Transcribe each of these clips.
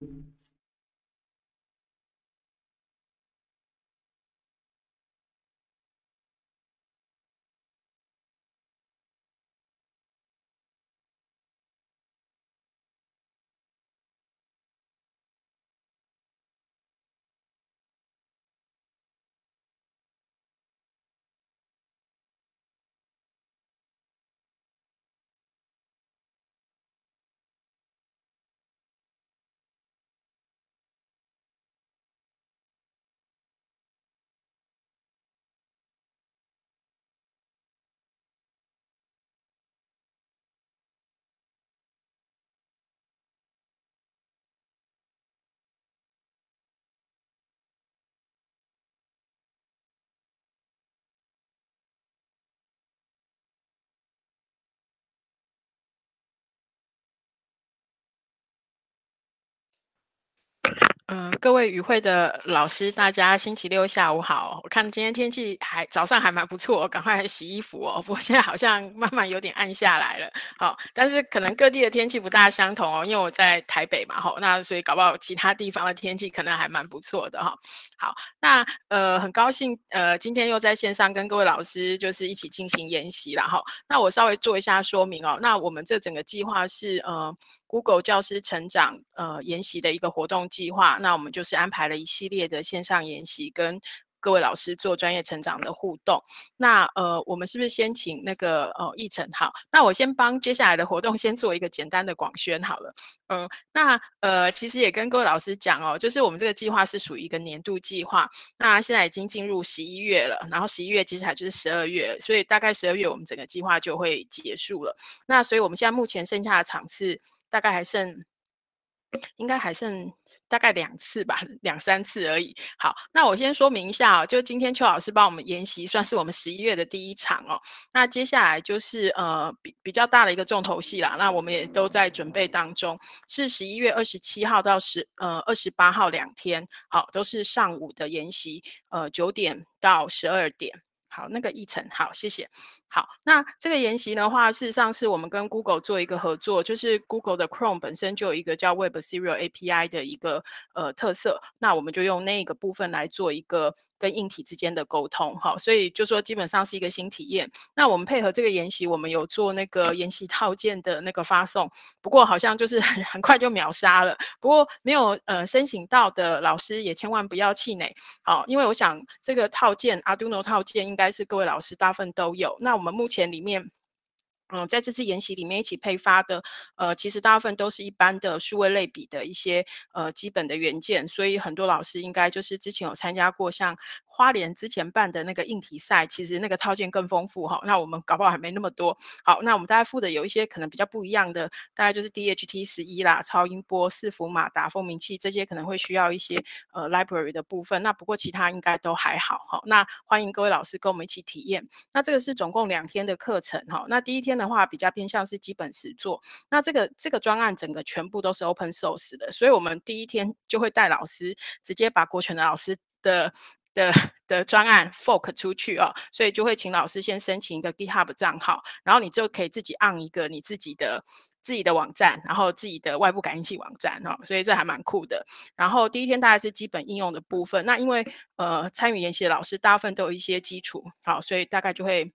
Thank you 嗯，各位与会的老师，大家星期六下午好。我看今天天气还早上还蛮不错，赶快洗衣服哦。不过现在好像慢慢有点暗下来了。好，但是可能各地的天气不大相同哦，因为我在台北嘛，哈，那所以搞不好其他地方的天气可能还蛮不错的哈。好，那呃很高兴呃今天又在线上跟各位老师就是一起进行研习了哈。那我稍微做一下说明哦。那我们这整个计划是呃。Google 教师成长呃研习的一个活动计划，那我们就是安排了一系列的线上研习，跟各位老师做专业成长的互动。那呃，我们是不是先请那个呃议程好？那我先帮接下来的活动先做一个简单的广宣好了。嗯，那呃，其实也跟各位老师讲哦，就是我们这个计划是属于一个年度计划。那现在已经进入十一月了，然后十一月接下来就是十二月，所以大概十二月我们整个计划就会结束了。那所以，我们现在目前剩下的场次。大概还剩，应该还剩大概两次吧，两三次而已。好，那我先说明一下哦，就今天邱老师帮我们研习，算是我们十一月的第一场哦。那接下来就是呃比比较大的一个重头戏啦，那我们也都在准备当中。是十一月二十七号到十呃二十八号两天，好，都是上午的研习，呃九点到十二点，好那个议程，好谢谢。好，那这个研习的话，事实上是我们跟 Google 做一个合作，就是 Google 的 Chrome 本身就有一个叫 Web Serial API 的一个呃特色，那我们就用那个部分来做一个跟硬体之间的沟通，好，所以就说基本上是一个新体验。那我们配合这个研习，我们有做那个研习套件的那个发送，不过好像就是很 很快就秒杀了，不过没有呃申请到的老师也千万不要气馁，好，因为我想这个套件 Arduino 套件应该是各位老师大部分都有，那。我们目前里面，嗯，在这次研习里面一起配发的，呃，其实大部分都是一般的数位类比的一些呃基本的元件，所以很多老师应该就是之前有参加过像。花莲之前办的那个硬体赛，其实那个套件更丰富哈。那我们搞不好还没那么多。好，那我们大概附的有一些可能比较不一样的，大概就是 DHT 十一啦、超音波、伺服马达、蜂鸣器这些，可能会需要一些呃 library 的部分。那不过其他应该都还好哈。那欢迎各位老师跟我们一起体验。那这个是总共两天的课程哈。那第一天的话比较偏向是基本实作。那这个这个专案整个全部都是 open source 的，所以我们第一天就会带老师直接把国权的老师的。的的专案 fork 出去哦，所以就会请老师先申请一个 GitHub 账号，然后你就可以自己按一个你自己的自己的网站，然后自己的外部感应器网站哦，所以这还蛮酷的。然后第一天大概是基本应用的部分，那因为呃参与研习的老师大部分都有一些基础，好，所以大概就会。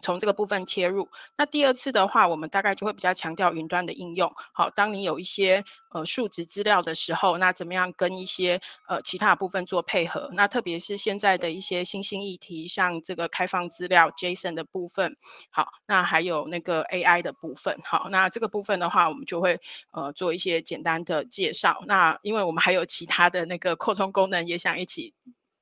从这个部分切入，那第二次的话，我们大概就会比较强调云端的应用。好，当你有一些呃数值资料的时候，那怎么样跟一些呃其他部分做配合？那特别是现在的一些新兴议题，像这个开放资料 JSON 的部分，好，那还有那个 AI 的部分，好，那这个部分的话，我们就会呃做一些简单的介绍。那因为我们还有其他的那个 扩充功能，也想一起。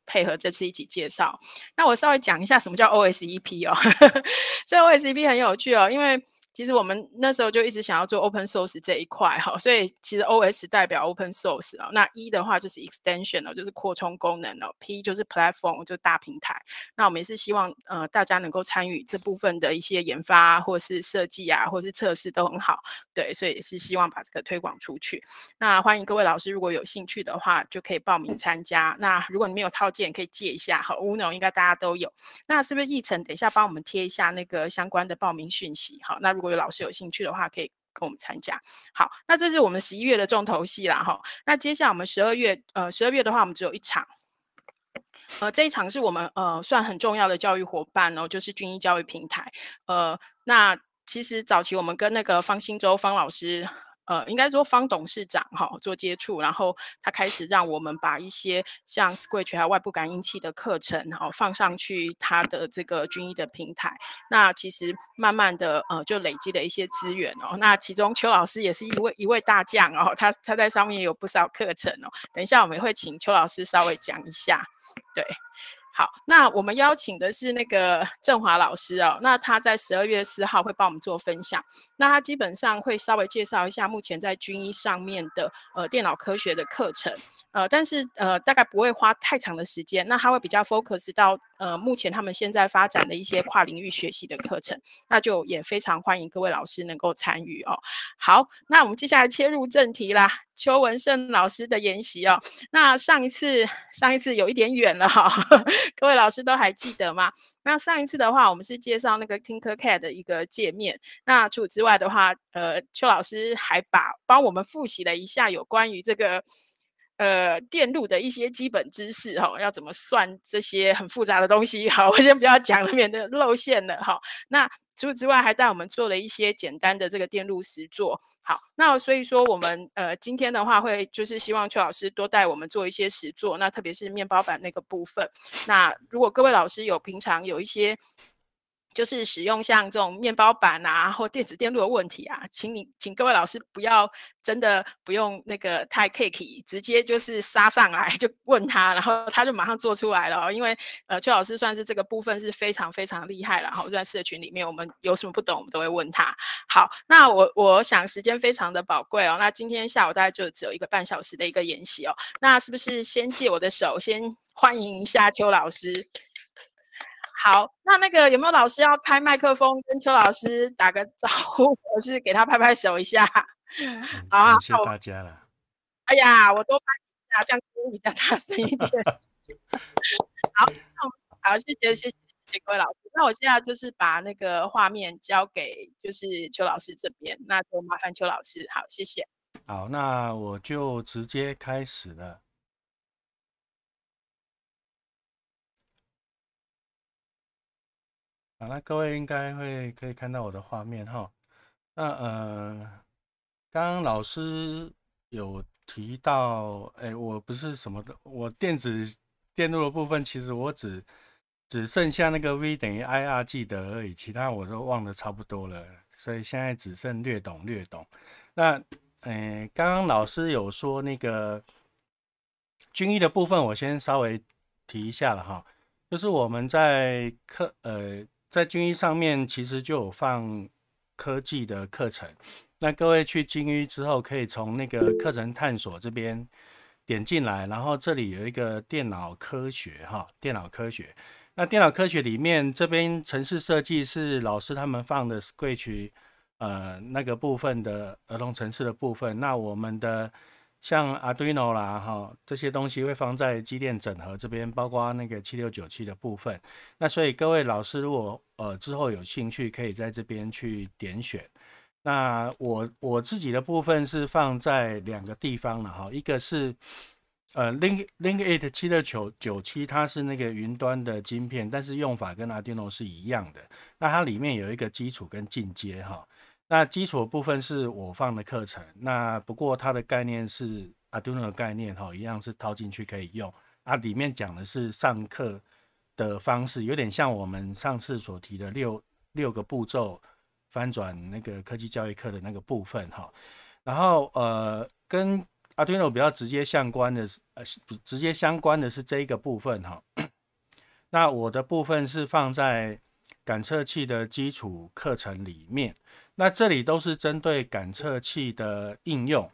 配合这次一起介绍，那我稍微讲一下什么叫 OSEP 哦，这 OSEP 很有趣哦，因为。其实我们那时候就一直想要做 open source 这一块哈，所以其实 O S 代表 open source 啊，那 E 的话就是 extension 哦，就是扩充功能哦 p 就是 platform 就是大平台。那我们也是希望呃大家能够参与这部分的一些研发或是设计啊，或是测试都很好，对，所以也是希望把这个推广出去。那欢迎各位老师，如果有兴趣的话就可以报名参加。那如果你没有套件，可以借一下哈 u n o 应该大家都有。那是不是议程？等一下帮我们贴一下那个相关的报名讯息哈。那如果有老师有兴趣的话，可以跟我们参加。好，那这是我们十一月的重头戏啦，哈。那接下来我们十二月，呃，十二月的话，我们只有一场，呃，这一场是我们呃算很重要的教育伙伴哦，就是军医教育平台。呃，那其实早期我们跟那个方兴洲方老师。呃，应该说方董事长哈做接触，然后他开始让我们把一些像 s q u i h 还有外部感应器的课程哦放上去他的这个军医的平台。那其实慢慢的呃就累积了一些资源哦。那其中邱老师也是一位一位大将哦，他他在上面也有不少课程哦。等一下我们会请邱老师稍微讲一下，对。好，那我们邀请的是那个 振华老师哦，那他在十二月四号会帮我们做分享。那他基本上会稍微介绍一下目前在军医上面的呃电脑科学的课程，呃，但是呃大概不会花太长的时间。那他会比较 focus 到。呃，目前他们现在发展的一些跨领域学习的课程，那就也非常欢迎各位老师能够参与哦。好，那我们接下来切入正题啦，邱文胜老师的研习哦。那上一次，上一次有一点远了哈，各位老师都还记得吗？那上一次的话，我们是介绍那个 TinkerCAD 的一个界面。那除此之外的话，呃，邱老师还把帮我们复习了一下有关于这个。呃，电路的一些基本知识，哈，要怎么算这些很复杂的东西，好，我先不要讲，免得露馅了，哈。那除此之外，还带我们做了一些简单的这个电路实作。好。那所以说，我们呃，今天的话会就是希望邱老师多带我们做一些实作，那特别是面包板那个部分。那如果各位老师有平常有一些。就是使用像这种面包板啊，或电子电路的问题啊，请你请各位老师不要真的不用那个太 cakey，直接就是杀上来就问他，然后他就马上做出来了。因为呃，邱老师算是这个部分是非常非常厉害了，哈。我在社群里面，我们有什么不懂，我们都会问他。好，那我我想时间非常的宝贵哦，那今天下午大概就只有一个半小时的一个演习哦。那是不是先借我的手，先欢迎一下邱老师？好，那那个有没有老师要开麦克风跟邱老师打个招呼，或是给他拍拍手一下？好，谢谢大家了。哎呀，我多拍一下，这样声音比较大声一点。好，那我们好，谢谢谢谢各位老师。那我现在就是把那个画面交给就是邱老师这边，那就麻烦邱老师。好，谢谢。好，那我就直接开始了。好，那各位应该会可以看到我的画面哈。那呃，刚刚老师有提到，哎，我不是什么的，我电子电路的部分，其实我只只剩下那个 V 等于 IR 记得而已，其他我都忘得差不多了，所以现在只剩略懂略懂。那哎，刚刚老师有说那个军医的部分，我先稍微提一下了哈，就是我们在课呃。在军医上面其实就有放科技的课程，那各位去军医之后可以从那个课程探索这边点进来，然后这里有一个电脑科学哈，电脑科学，那电脑科学里面这边城市设计是老师他们放的是桂区呃那个部分的儿童城市的部分，那我们的。像 Arduino 啦，哈，这些东西会放在机电整合这边，包括那个七六九七的部分。那所以各位老师如果呃之后有兴趣，可以在这边去点选。那我我自己的部分是放在两个地方了哈，一个是呃 Link Linkit 七六九九七，它是那个云端的晶片，但是用法跟 Arduino 是一样的。那它里面有一个基础跟进阶哈。那基础部分是我放的课程，那不过它的概念是 Arduino 的概念哈，一样是套进去可以用。啊，里面讲的是上课的方式，有点像我们上次所提的六六个步骤翻转那个科技教育课的那个部分哈。然后呃，跟 Arduino 比较直接相关的呃，直接相关的是这一个部分哈。那我的部分是放在感测器的基础课程里面。那这里都是针对感测器的应用，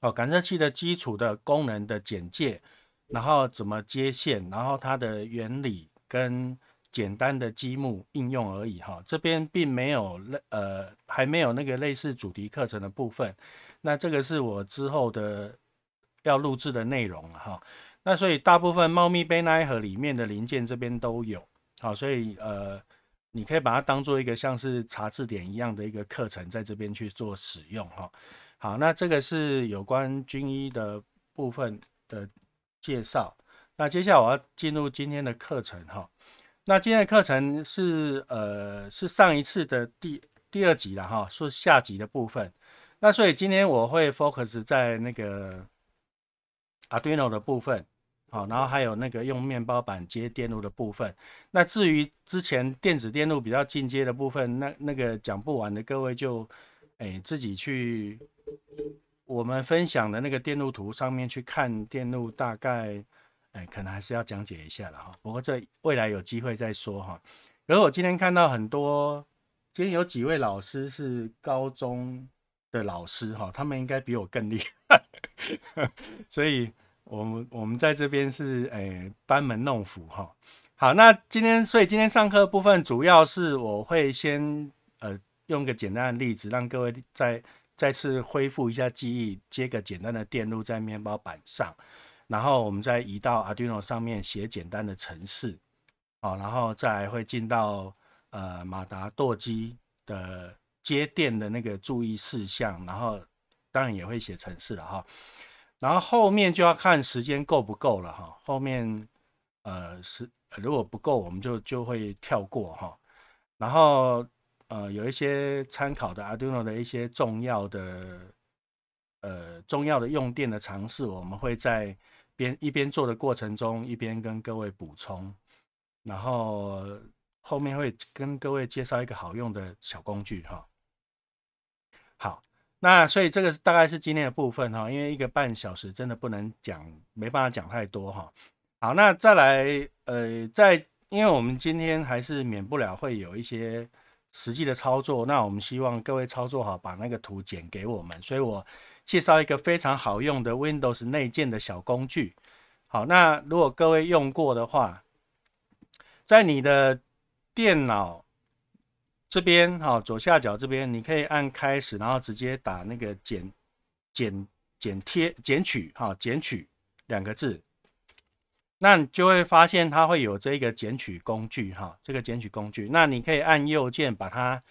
哦，感测器的基础的功能的简介，然后怎么接线，然后它的原理跟简单的积木应用而已哈，这边并没有类呃还没有那个类似主题课程的部分，那这个是我之后的要录制的内容了哈，那所以大部分猫咪杯奶盒里面的零件这边都有，好，所以呃。你可以把它当做一个像是查字典一样的一个课程，在这边去做使用哈。好，那这个是有关军医的部分的介绍。那接下来我要进入今天的课程哈。那今天的课程是呃是上一次的第第二集了哈，是下集的部分。那所以今天我会 focus 在那个 Arduino 的部分。好，然后还有那个用面包板接电路的部分。那至于之前电子电路比较进阶的部分，那那个讲不完的各位就，哎，自己去我们分享的那个电路图上面去看电路，大概哎，可能还是要讲解一下了哈。不过这未来有机会再说哈。而我今天看到很多，今天有几位老师是高中的老师哈，他们应该比我更厉害，所以。我们我们在这边是诶班门弄斧哈，好，那今天所以今天上课部分主要是我会先呃用个简单的例子让各位再再次恢复一下记忆，接个简单的电路在面包板上，然后我们再移到 Arduino 上面写简单的程式，好，然后再会进到呃马达舵机的接电的那个注意事项，然后当然也会写程式了哈。然后后面就要看时间够不够了哈，后面呃是如果不够，我们就就会跳过哈。然后呃有一些参考的 Arduino 的一些重要的呃重要的用电的尝试，我们会在边一边做的过程中一边跟各位补充。然后后面会跟各位介绍一个好用的小工具哈。好。那所以这个大概是今天的部分哈，因为一个半小时真的不能讲，没办法讲太多哈。好，那再来呃，在因为我们今天还是免不了会有一些实际的操作，那我们希望各位操作好，把那个图剪给我们。所以我介绍一个非常好用的 Windows 内建的小工具。好，那如果各位用过的话，在你的电脑。这边哈左下角这边，你可以按开始，然后直接打那个剪剪剪贴剪取哈剪取两个字，那你就会发现它会有这个剪取工具哈这个剪取工具，那你可以按右键把它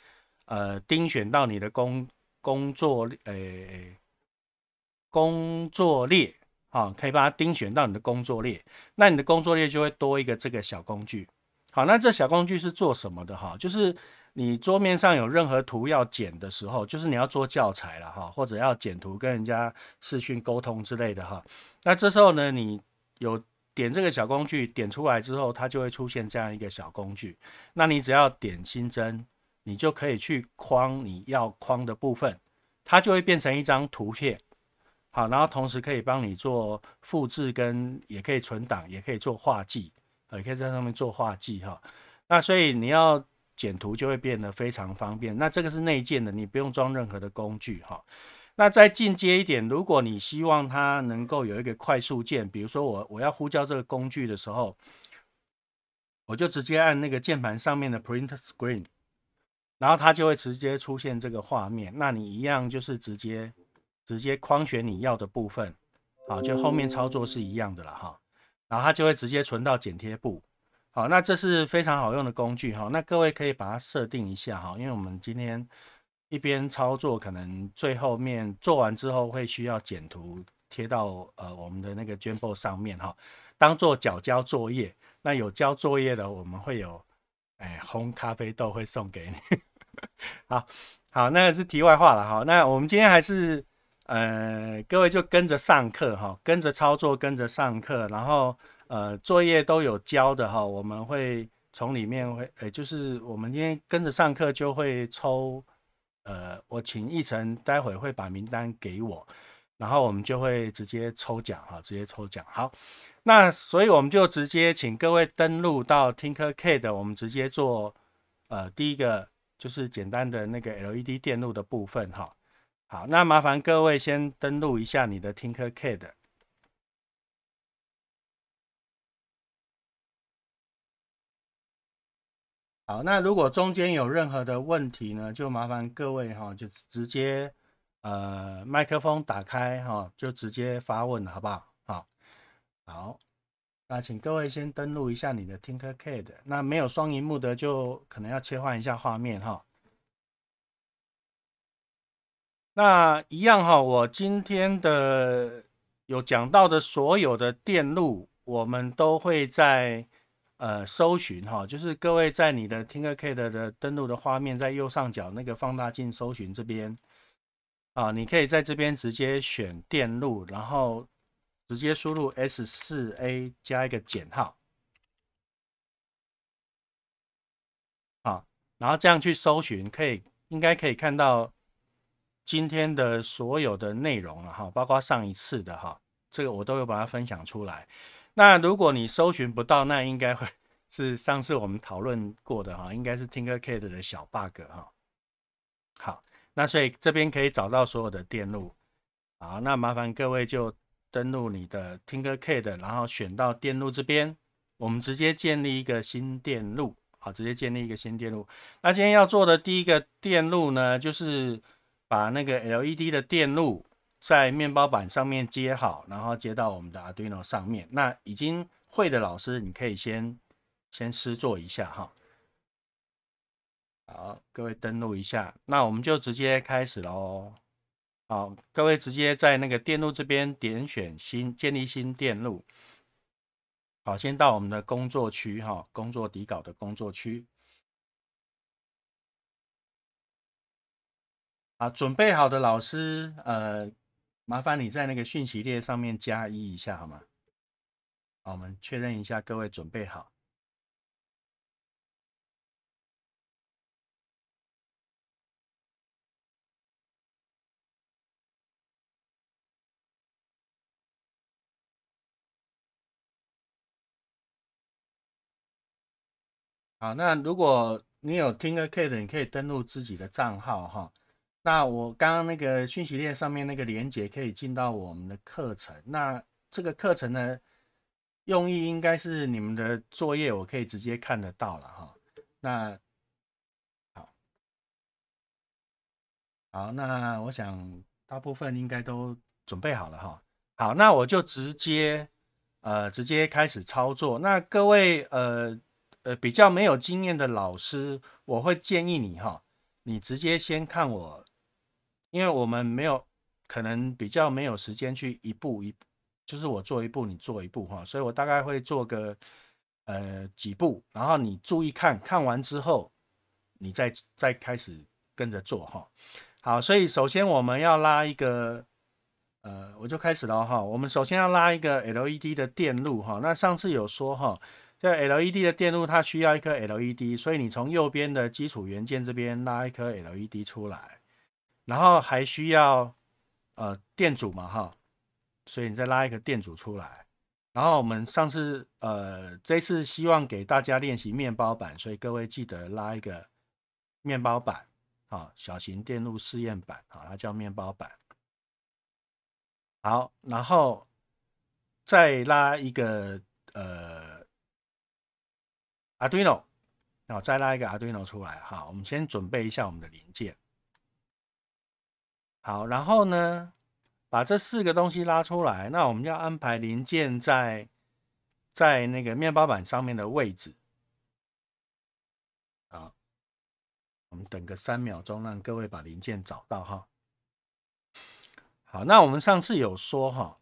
呃钉选到你的工工作诶工作列好，可以把它钉选到你的工作列，那你的工作列就会多一个这个小工具。好，那这小工具是做什么的哈？就是。你桌面上有任何图要剪的时候，就是你要做教材了哈，或者要剪图跟人家视讯沟通之类的哈。那这时候呢，你有点这个小工具，点出来之后，它就会出现这样一个小工具。那你只要点新增，你就可以去框你要框的部分，它就会变成一张图片。好，然后同时可以帮你做复制，跟也可以存档，也可以做画技，呃，也可以在上面做画技哈。那所以你要。剪图就会变得非常方便。那这个是内建的，你不用装任何的工具哈。那再进阶一点，如果你希望它能够有一个快速键，比如说我我要呼叫这个工具的时候，我就直接按那个键盘上面的 Print Screen，然后它就会直接出现这个画面。那你一样就是直接直接框选你要的部分，好，就后面操作是一样的了哈。然后它就会直接存到剪贴簿。好，那这是非常好用的工具哈。那各位可以把它设定一下哈，因为我们今天一边操作，可能最后面做完之后会需要剪图贴到呃我们的那个 j u m b o 上面哈，当做缴交作业。那有交作业的，我们会有哎烘咖啡豆会送给你。好好，那是题外话了哈。那我们今天还是呃各位就跟着上课哈，跟着操作，跟着上课，然后。呃，作业都有交的哈，我们会从里面会，呃，就是我们今天跟着上课就会抽，呃，我请一晨待会会把名单给我，然后我们就会直接抽奖哈，直接抽奖。好，那所以我们就直接请各位登录到 t i n k e r 我们直接做，呃，第一个就是简单的那个 LED 电路的部分哈。好，那麻烦各位先登录一下你的 TinkerCAD。好，那如果中间有任何的问题呢，就麻烦各位哈，就直接呃麦克风打开哈，就直接发问好不好？好好，那请各位先登录一下你的 TinkerCAD，那没有双屏幕的就可能要切换一下画面哈。那一样哈，我今天的有讲到的所有的电路，我们都会在。呃，搜寻哈，就是各位在你的 Tinkercad 的登录的画面，在右上角那个放大镜搜寻这边啊，你可以在这边直接选电路，然后直接输入 S4A 加一个减号啊，然后这样去搜寻，可以应该可以看到今天的所有的内容了哈，包括上一次的哈，这个我都有把它分享出来。那如果你搜寻不到，那应该会是上次我们讨论过的哈，应该是 Tinkercad 的小 bug 哈。好，那所以这边可以找到所有的电路。好，那麻烦各位就登录你的 Tinkercad，然后选到电路这边，我们直接建立一个新电路。好，直接建立一个新电路。那今天要做的第一个电路呢，就是把那个 LED 的电路。在面包板上面接好，然后接到我们的 Arduino 上面。那已经会的老师，你可以先先试做一下哈。好，各位登录一下，那我们就直接开始喽。好，各位直接在那个电路这边点选新建立新电路。好，先到我们的工作区哈，工作底稿的工作区。好，准备好的老师，呃。麻烦你在那个讯息列上面加一一下好吗？好，我们确认一下，各位准备好。好，那如果你有听歌 K 的，你可以登录自己的账号哈。那我刚刚那个讯息链上面那个连接可以进到我们的课程，那这个课程呢，用意应该是你们的作业，我可以直接看得到了哈。那好，好，那我想大部分应该都准备好了哈。好，那我就直接呃直接开始操作。那各位呃呃比较没有经验的老师，我会建议你哈，你直接先看我。因为我们没有可能比较没有时间去一步一，就是我做一步你做一步哈，所以我大概会做个呃几步，然后你注意看看完之后，你再再开始跟着做哈。好，所以首先我们要拉一个呃，我就开始了哈。我们首先要拉一个 LED 的电路哈。那上次有说哈，这 LED 的电路它需要一颗 LED，所以你从右边的基础元件这边拉一颗 LED 出来。然后还需要呃电阻嘛哈，所以你再拉一个电阻出来。然后我们上次呃这次希望给大家练习面包板，所以各位记得拉一个面包板啊，小型电路试验板啊，它叫面包板。好，然后再拉一个呃 Arduino，好，再拉一个 Arduino 出来哈。我们先准备一下我们的零件。好，然后呢，把这四个东西拉出来。那我们要安排零件在在那个面包板上面的位置。好，我们等个三秒钟，让各位把零件找到哈。好，那我们上次有说哈，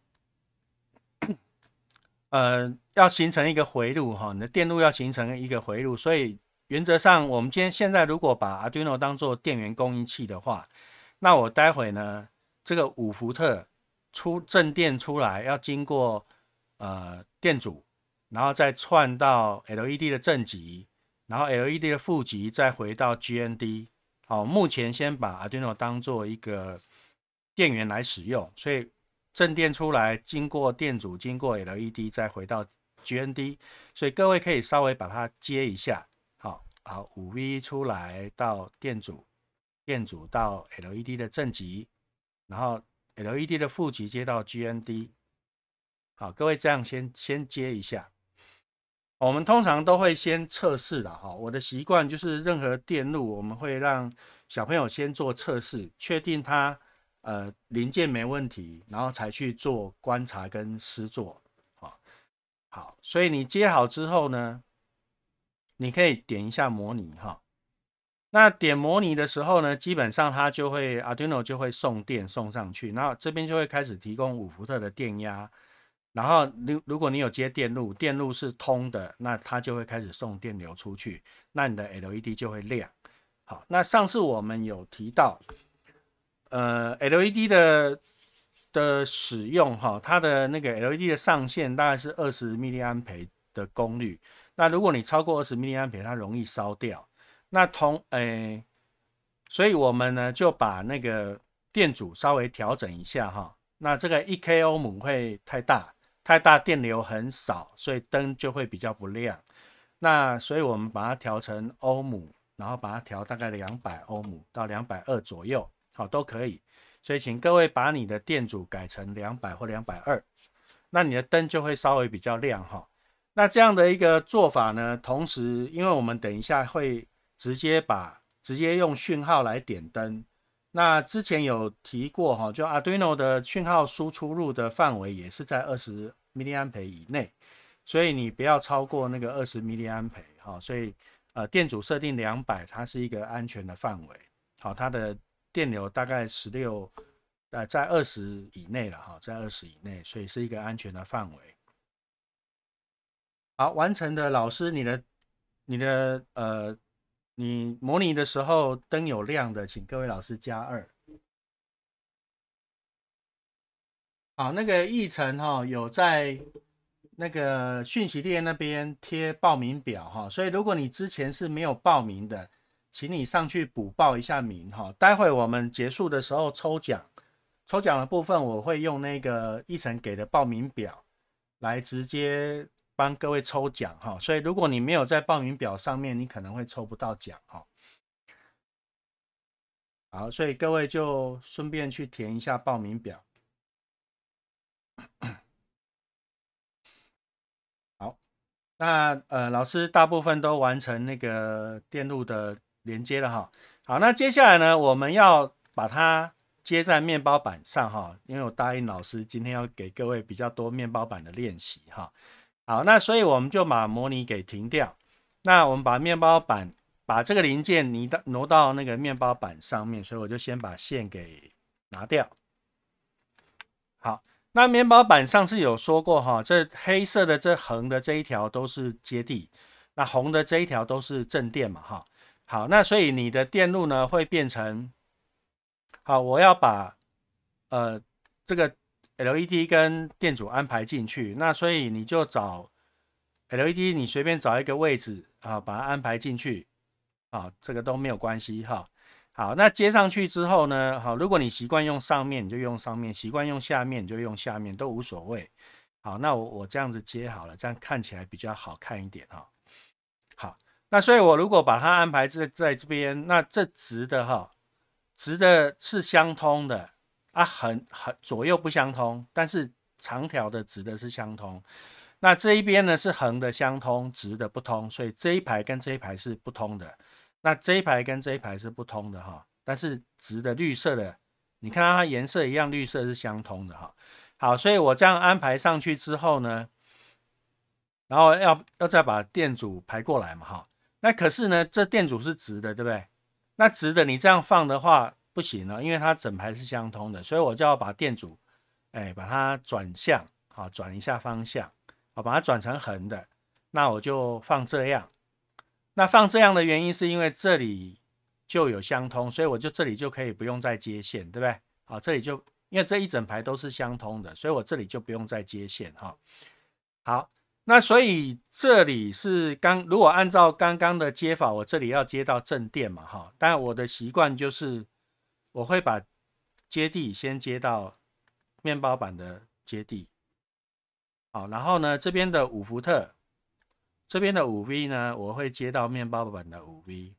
呃，要形成一个回路哈，你的电路要形成一个回路，所以原则上我们今天现在如果把 Arduino 当做电源供应器的话。那我待会呢，这个五伏特出正电出来，要经过呃电阻，然后再串到 LED 的正极，然后 LED 的负极再回到 GND。好，目前先把 Arduino 当做一个电源来使用，所以正电出来，经过电阻，经过 LED，再回到 GND。所以各位可以稍微把它接一下，好好，五 V 出来到电阻。电阻到 LED 的正极，然后 LED 的负极接到 GND。好，各位这样先先接一下。我们通常都会先测试的哈，我的习惯就是任何电路我们会让小朋友先做测试，确定它呃零件没问题，然后才去做观察跟试做。好，好，所以你接好之后呢，你可以点一下模拟哈。那点模拟的时候呢，基本上它就会 Arduino 就会送电送上去，然后这边就会开始提供五伏特的电压，然后如如果你有接电路，电路是通的，那它就会开始送电流出去，那你的 LED 就会亮。好，那上次我们有提到，呃，LED 的的使用哈，它的那个 LED 的上限大概是二十毫安培的功率，那如果你超过二十毫安培，它容易烧掉。那同诶，所以我们呢就把那个电阻稍微调整一下哈。那这个一 k 欧姆会太大，太大电流很少，所以灯就会比较不亮。那所以我们把它调成欧姆，然后把它调大概两百欧姆到两百二左右，好都可以。所以请各位把你的电阻改成两百或两百二，那你的灯就会稍微比较亮哈。那这样的一个做法呢，同时因为我们等一下会。直接把直接用讯号来点灯。那之前有提过哈，就 Arduino 的讯号输出入的范围也是在二十毫安培以内，所以你不要超过那个二十毫安培哈。所以呃，电阻设定两百，它是一个安全的范围。好，它的电流大概十六呃，在二十以内了哈，在二十以内，所以是一个安全的范围。好，完成的老师，你的你的呃。你模拟的时候灯有亮的，请各位老师加二。好，那个一晨哈有在那个讯息列那边贴报名表哈，所以如果你之前是没有报名的，请你上去补报一下名哈。待会我们结束的时候抽奖，抽奖的部分我会用那个一晨给的报名表来直接。帮各位抽奖哈，所以如果你没有在报名表上面，你可能会抽不到奖哈。好，所以各位就顺便去填一下报名表。好，那呃，老师大部分都完成那个电路的连接了哈。好，那接下来呢，我们要把它接在面包板上哈，因为我答应老师今天要给各位比较多面包板的练习哈。好，那所以我们就把模拟给停掉。那我们把面包板把这个零件移到挪到那个面包板上面，所以我就先把线给拿掉。好，那面包板上次有说过哈，这黑色的这横的这一条都是接地，那红的这一条都是正电嘛哈。好，那所以你的电路呢会变成，好，我要把呃这个。LED 跟电阻安排进去，那所以你就找 LED，你随便找一个位置啊，把它安排进去啊，这个都没有关系哈。好，那接上去之后呢，好，如果你习惯用上面，你就用上面；习惯用下面，你就用下面，都无所谓。好，那我我这样子接好了，这样看起来比较好看一点哈。好，那所以我如果把它安排在在这边，那这直的哈，直的是相通的。啊，横横左右不相通，但是长条的直的是相通。那这一边呢是横的相通，直的不通，所以这一排跟这一排是不通的。那这一排跟这一排是不通的哈，但是直的绿色的，你看到它颜色一样，绿色是相通的哈。好，所以我这样安排上去之后呢，然后要要再把电阻排过来嘛哈。那可是呢，这电阻是直的，对不对？那直的你这样放的话。不行了，因为它整排是相通的，所以我就要把电阻，哎，把它转向，好，转一下方向，好，把它转成横的，那我就放这样。那放这样的原因是因为这里就有相通，所以我就这里就可以不用再接线，对不对？好，这里就因为这一整排都是相通的，所以我这里就不用再接线哈。好，那所以这里是刚，如果按照刚刚的接法，我这里要接到正电嘛，哈，但我的习惯就是。我会把接地先接到面包板的接地，好，然后呢，这边的五伏特，这边的五 V 呢，我会接到面包板的五 V，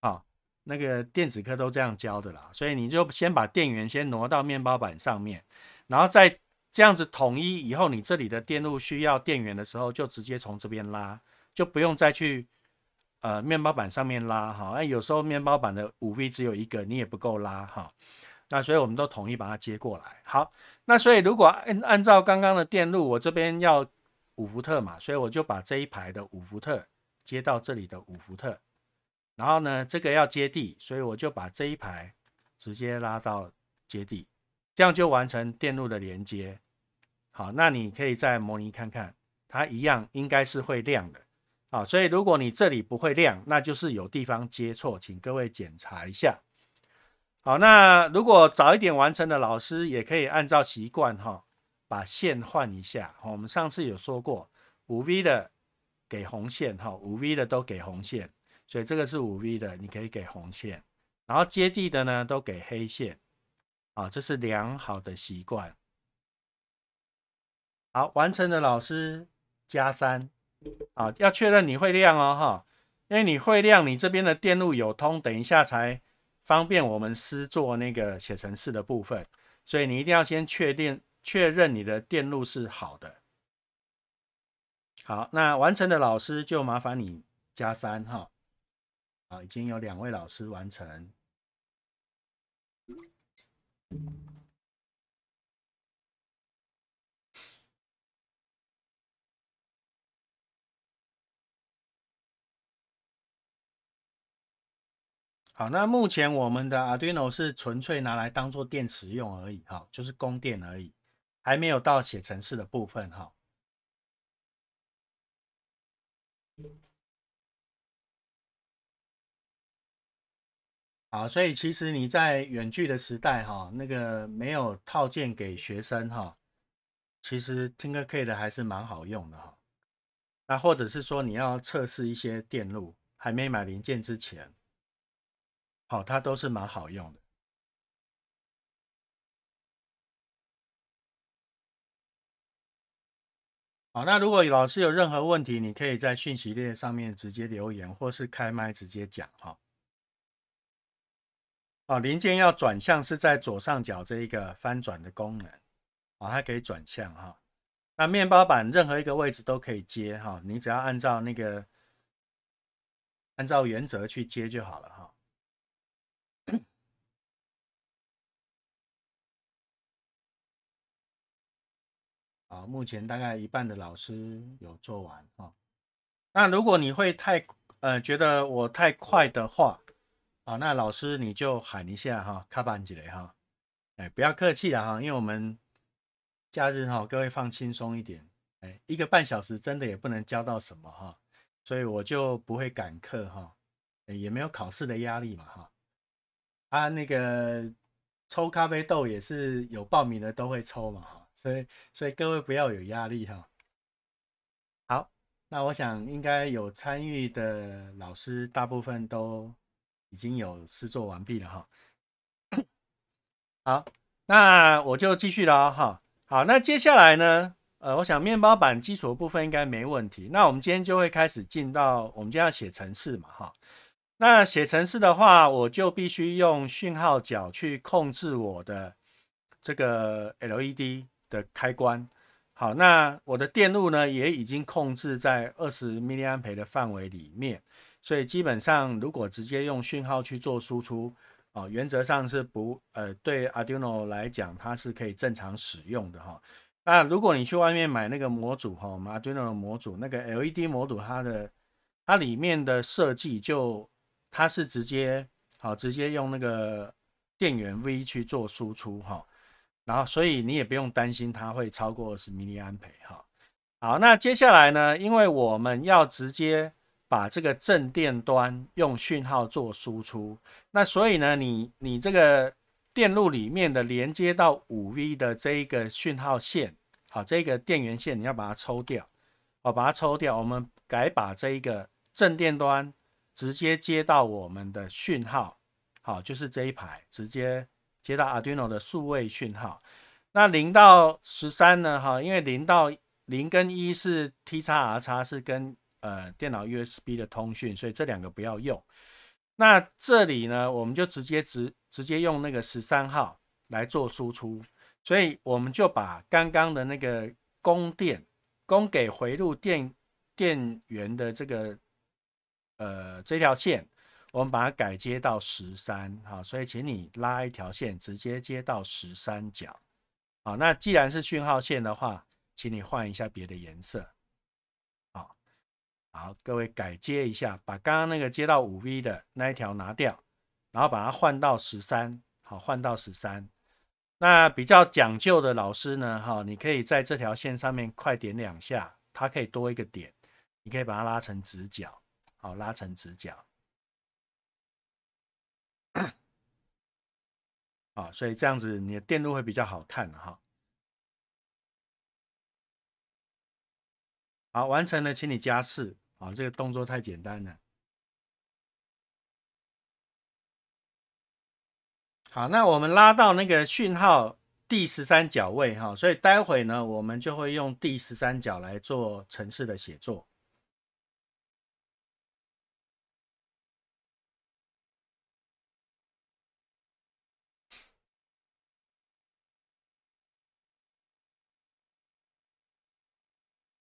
好，那个电子科都这样教的啦，所以你就先把电源先挪到面包板上面，然后再这样子统一以后，你这里的电路需要电源的时候，就直接从这边拉，就不用再去。呃，面包板上面拉哈，那有时候面包板的五 V 只有一个，你也不够拉哈，那所以我们都统一把它接过来。好，那所以如果按按照刚刚的电路，我这边要五伏特嘛，所以我就把这一排的五伏特接到这里的五伏特，然后呢，这个要接地，所以我就把这一排直接拉到接地，这样就完成电路的连接。好，那你可以再模拟看看，它一样应该是会亮的。啊，所以如果你这里不会亮，那就是有地方接错，请各位检查一下。好，那如果早一点完成的老师也可以按照习惯哈，把线换一下我们上次有说过，五 V 的给红线哈，五 V 的都给红线，所以这个是五 V 的，你可以给红线。然后接地的呢，都给黑线。啊，这是良好的习惯。好，完成的老师加三。啊，要确认你会亮哦，哈，因为你会亮，你这边的电路有通，等一下才方便我们师做那个写程式的部分，所以你一定要先确定确认你的电路是好的。好，那完成的老师就麻烦你加三哈，啊，已经有两位老师完成。好，那目前我们的 Arduino 是纯粹拿来当做电池用而已，哈，就是供电而已，还没有到写程式的部分，哈。好，所以其实你在远距的时代，哈，那个没有套件给学生，哈，其实听个 K 的还是蛮好用的，哈。那或者是说你要测试一些电路，还没买零件之前。好，它都是蛮好用的。好，那如果老师有任何问题，你可以在讯息列上面直接留言，或是开麦直接讲哈。哦，零件要转向是在左上角这一个翻转的功能，哦，它可以转向哈。那面包板任何一个位置都可以接哈，你只要按照那个按照原则去接就好了哈。啊，目前大概一半的老师有做完哈。那如果你会太呃觉得我太快的话，啊，那老师你就喊一下哈，卡板起来哈。哎，不要客气了哈，因为我们假日哈，各位放轻松一点。哎，一个半小时真的也不能教到什么哈，所以我就不会赶课哈，也没有考试的压力嘛哈。啊，那个抽咖啡豆也是有报名的都会抽嘛。所以，所以各位不要有压力哈。好，那我想应该有参与的老师，大部分都已经有试做完毕了哈。好，那我就继续了哈。好，那接下来呢？呃，我想面包板基础的部分应该没问题。那我们今天就会开始进到我们就要写程式嘛哈。那写程式的话，我就必须用讯号脚去控制我的这个 LED。的开关，好，那我的电路呢也已经控制在二十毫安培的范围里面，所以基本上如果直接用讯号去做输出，哦，原则上是不，呃，对 Arduino 来讲，它是可以正常使用的哈。那如果你去外面买那个模组哈，Arduino 模组那个 LED 模组，它的它里面的设计就它是直接好，直接用那个电源 V 去做输出哈。然后，所以你也不用担心它会超过二十 i 安培，哈。好，那接下来呢？因为我们要直接把这个正电端用讯号做输出，那所以呢，你你这个电路里面的连接到五 V 的这一个讯号线，好，这个电源线你要把它抽掉，我把它抽掉，我们改把这一个正电端直接接到我们的讯号，好，就是这一排直接。接到 Arduino 的数位讯号，那零到十三呢？哈，因为零到零跟一是 T 叉 R 叉是跟呃电脑 USB 的通讯，所以这两个不要用。那这里呢，我们就直接直直接用那个十三号来做输出，所以我们就把刚刚的那个供电供给回路电电源的这个呃这条线。我们把它改接到十三，好，所以请你拉一条线，直接接到十三角，好，那既然是讯号线的话，请你换一下别的颜色，好，好，各位改接一下，把刚刚那个接到五 V 的那一条拿掉，然后把它换到十三，好，换到十三。那比较讲究的老师呢，哈，你可以在这条线上面快点两下，它可以多一个点，你可以把它拉成直角，好，拉成直角。啊，所以这样子你的电路会比较好看哈。好，完成了，请你加试。啊，这个动作太简单了。好，那我们拉到那个讯号第十三角位哈，所以待会呢，我们就会用第十三角来做城市的写作。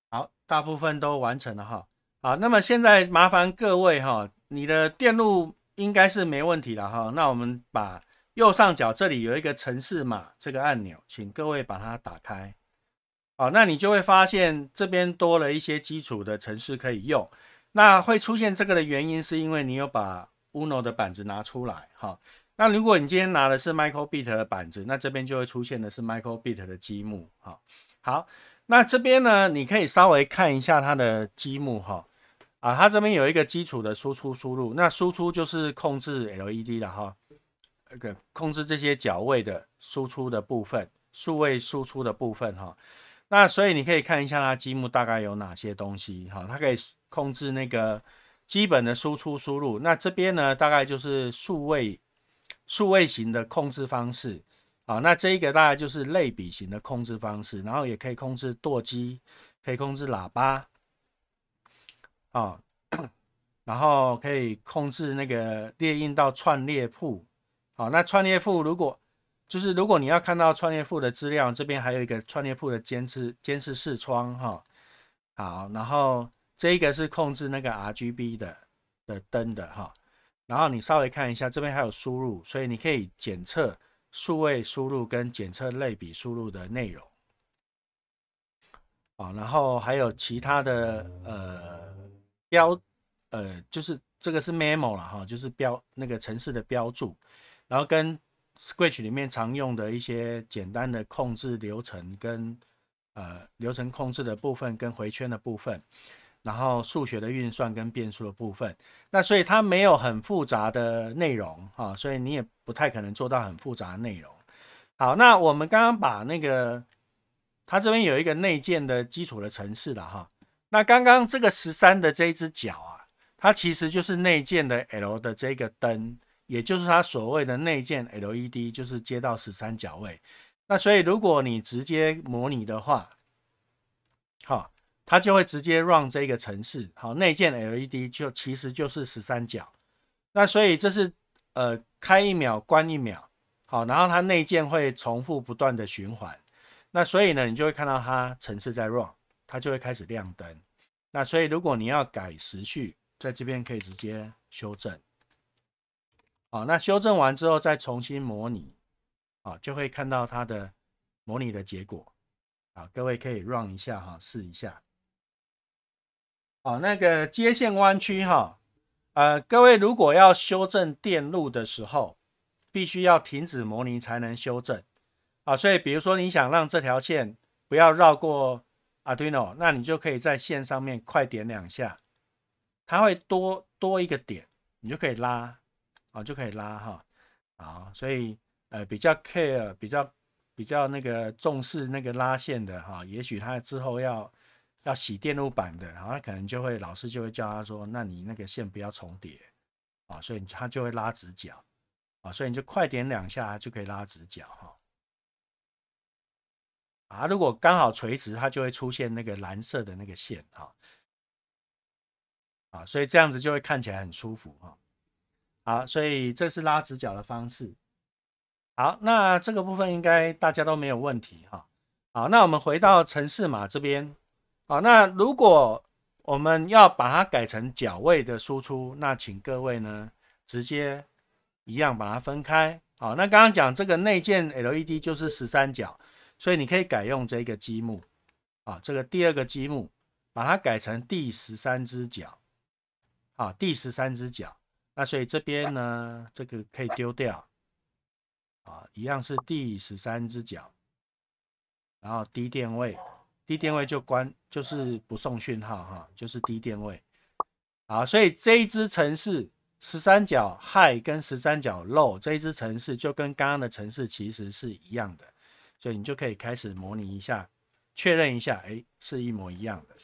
好，大部分都完成了哈。好，那么现在麻烦各位哈，你的电路应该是没问题了哈。那我们把右上角这里有一个城市码这个按钮，请各位把它打开。好，那你就会发现这边多了一些基础的城市可以用。那会出现这个的原因是因为你有把 Uno 的板子拿出来哈。那如果你今天拿的是 Microbit 的板子，那这边就会出现的是 Microbit 的积木哈。好。那这边呢，你可以稍微看一下它的积木哈，啊，它这边有一个基础的输出输入，那输出就是控制 LED 的哈，那个控制这些角位的输出的部分，数位输出的部分哈。那所以你可以看一下它积木大概有哪些东西哈，它可以控制那个基本的输出输入。那这边呢，大概就是数位数位型的控制方式。好，那这一个大概就是类比型的控制方式，然后也可以控制舵机，可以控制喇叭，啊，然后可以控制那个猎鹰到串列铺。好，那串列铺如果就是如果你要看到串列铺的资料，这边还有一个串列铺的监视监视视窗哈，好，然后这一个是控制那个 R G B 的的灯的哈，然后你稍微看一下，这边还有输入，所以你可以检测。数位输入跟检测类比输入的内容，啊，然后还有其他的呃标呃，就是这个是 memo 了哈，就是标那个城市的标注，然后跟 switch 里面常用的一些简单的控制流程跟呃流程控制的部分跟回圈的部分。然后数学的运算跟变数的部分，那所以它没有很复杂的内容啊，所以你也不太可能做到很复杂的内容。好，那我们刚刚把那个它这边有一个内建的基础的程式了哈。那刚刚这个十三的这只脚啊，它其实就是内建的 L 的这个灯，也就是它所谓的内建 LED，就是接到十三角位。那所以如果你直接模拟的话，好。它就会直接 run 这个程式，好，内建 LED 就其实就是十三角。那所以这是呃开一秒关一秒，好，然后它内建会重复不断的循环，那所以呢，你就会看到它程式在 run，它就会开始亮灯，那所以如果你要改时序，在这边可以直接修正，好，那修正完之后再重新模拟，啊，就会看到它的模拟的结果，啊，各位可以 run 一下哈，试一下。哦，那个接线弯曲哈，呃，各位如果要修正电路的时候，必须要停止模拟才能修正啊。所以，比如说你想让这条线不要绕过 Arduino，那你就可以在线上面快点两下，它会多多一个点，你就可以拉啊，就可以拉哈。好，所以呃，比较 care 比较比较那个重视那个拉线的哈，也许他之后要。要洗电路板的，然后他可能就会老师就会教他说：“那你那个线不要重叠啊，所以他就会拉直角啊，所以你就快点两下就可以拉直角哈啊。如果刚好垂直，它就会出现那个蓝色的那个线哈啊，所以这样子就会看起来很舒服哈。啊，所以这是拉直角的方式。好，那这个部分应该大家都没有问题哈。好，那我们回到城市码这边。好，那如果我们要把它改成角位的输出，那请各位呢直接一样把它分开。好，那刚刚讲这个内建 LED 就是十三角，所以你可以改用这个积木。啊，这个第二个积木把它改成第十三只脚。啊，第十三只脚。那所以这边呢，这个可以丢掉。啊，一样是第十三只脚，然后低电位。低电位就关，就是不送讯号哈，就是低电位。好，所以这一只城市十三角 high 跟十三角 low 这一只城市就跟刚刚的城市其实是一样的，所以你就可以开始模拟一下，确认一下，哎，是一模一样的。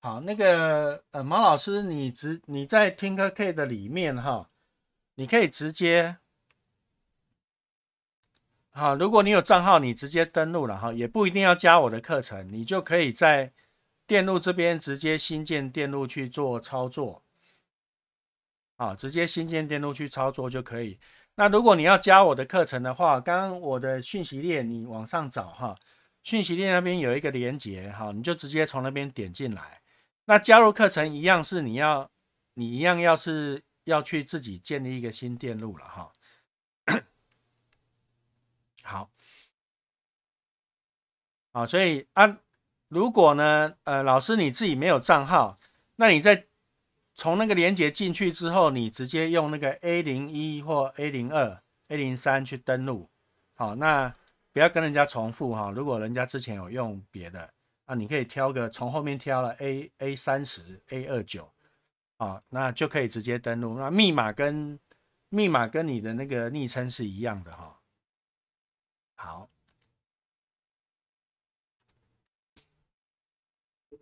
好，那个呃，毛老师，你直你在 t i n k e r 里面哈，你可以直接。好，如果你有账号，你直接登录了哈，也不一定要加我的课程，你就可以在电路这边直接新建电路去做操作。好，直接新建电路去操作就可以。那如果你要加我的课程的话，刚刚我的讯息链你往上找哈，讯息链那边有一个连接哈，你就直接从那边点进来。那加入课程一样是你要，你一样要是要去自己建立一个新电路了哈。好，好，所以啊，如果呢，呃，老师你自己没有账号，那你在从那个链接进去之后，你直接用那个 A 零一或 A 零二、A 零三去登录，好，那不要跟人家重复哈。如果人家之前有用别的，那你可以挑个从后面挑了 A A 三十、A 二九，好，那就可以直接登录。那密码跟密码跟你的那个昵称是一样的哈。好，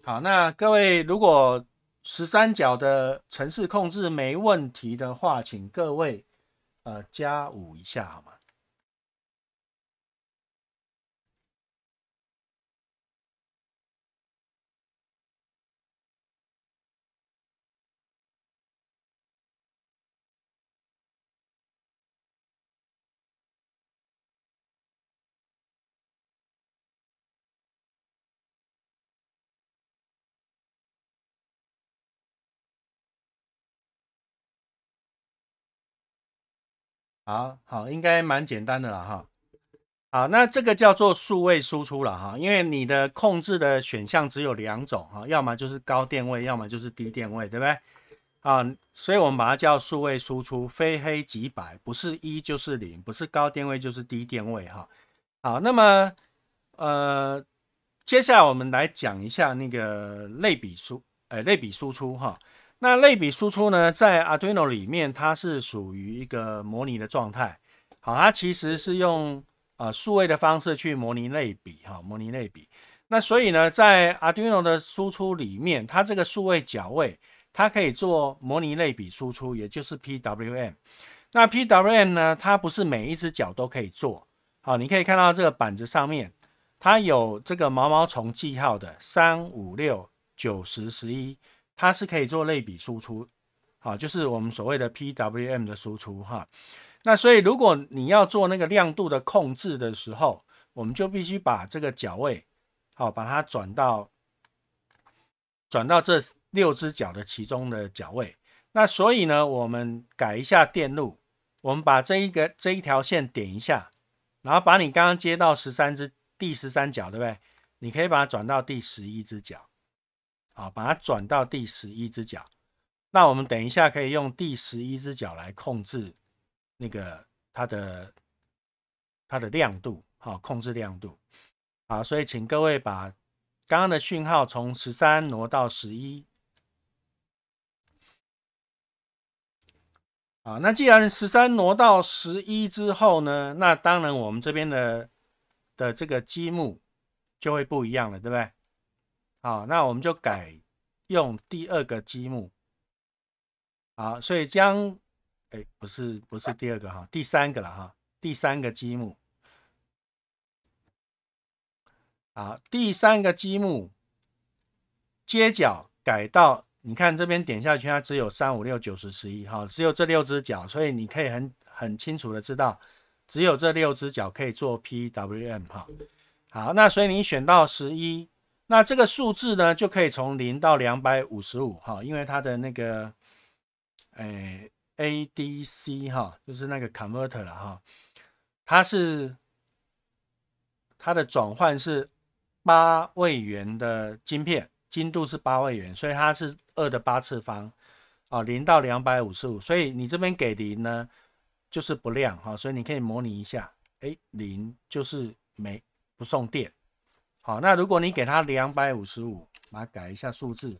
好，那各位如果十三角的城市控制没问题的话，请各位呃加五一下好吗？好好，应该蛮简单的了哈。好，那这个叫做数位输出了哈，因为你的控制的选项只有两种哈，要么就是高电位，要么就是低电位，对不对？啊，所以我们把它叫数位输出，非黑即白，不是一就是零，不是高电位就是低电位哈。好，那么呃，接下来我们来讲一下那个类比输，呃，类比输出哈。那类比输出呢，在 Arduino 里面它是属于一个模拟的状态，好，它其实是用啊数位的方式去模拟类比，哈，模拟类比。那所以呢，在 Arduino 的输出里面，它这个数位脚位，它可以做模拟类比输出，也就是 PWM。那 PWM 呢，它不是每一只脚都可以做，好，你可以看到这个板子上面，它有这个毛毛虫记号的三五六九十十一。它是可以做类比输出，好，就是我们所谓的 P W M 的输出哈。那所以如果你要做那个亮度的控制的时候，我们就必须把这个脚位，好，把它转到转到这六只脚的其中的脚位。那所以呢，我们改一下电路，我们把这一个这一条线点一下，然后把你刚刚接到十三只第十三脚，对不对？你可以把它转到第十一只脚。啊，把它转到第十一只脚，那我们等一下可以用第十一只脚来控制那个它的它的亮度，好，控制亮度，好，所以请各位把刚刚的讯号从十三挪到十一，啊，那既然十三挪到十一之后呢，那当然我们这边的的这个积木就会不一样了，对不对？好，那我们就改用第二个积木。好，所以将，哎，不是，不是第二个哈，第三个了哈，第三个积木。好，第三个积木接角改到，你看这边点下去，它只有三五六九十十一哈，只有这六只脚，所以你可以很很清楚的知道，只有这六只脚可以做 PWM 哈。好，那所以你选到十一。那这个数字呢，就可以从零到两百五十五哈，因为它的那个诶 ADC 哈，就是那个 converter 了哈，它是它的转换是八位元的晶片，精度是八位元，所以它是二的八次方啊，零到两百五十五，所以你这边给零呢，就是不亮哈，所以你可以模拟一下，哎，零就是没不送电。好，那如果你给它两百五十五，把它改一下数字，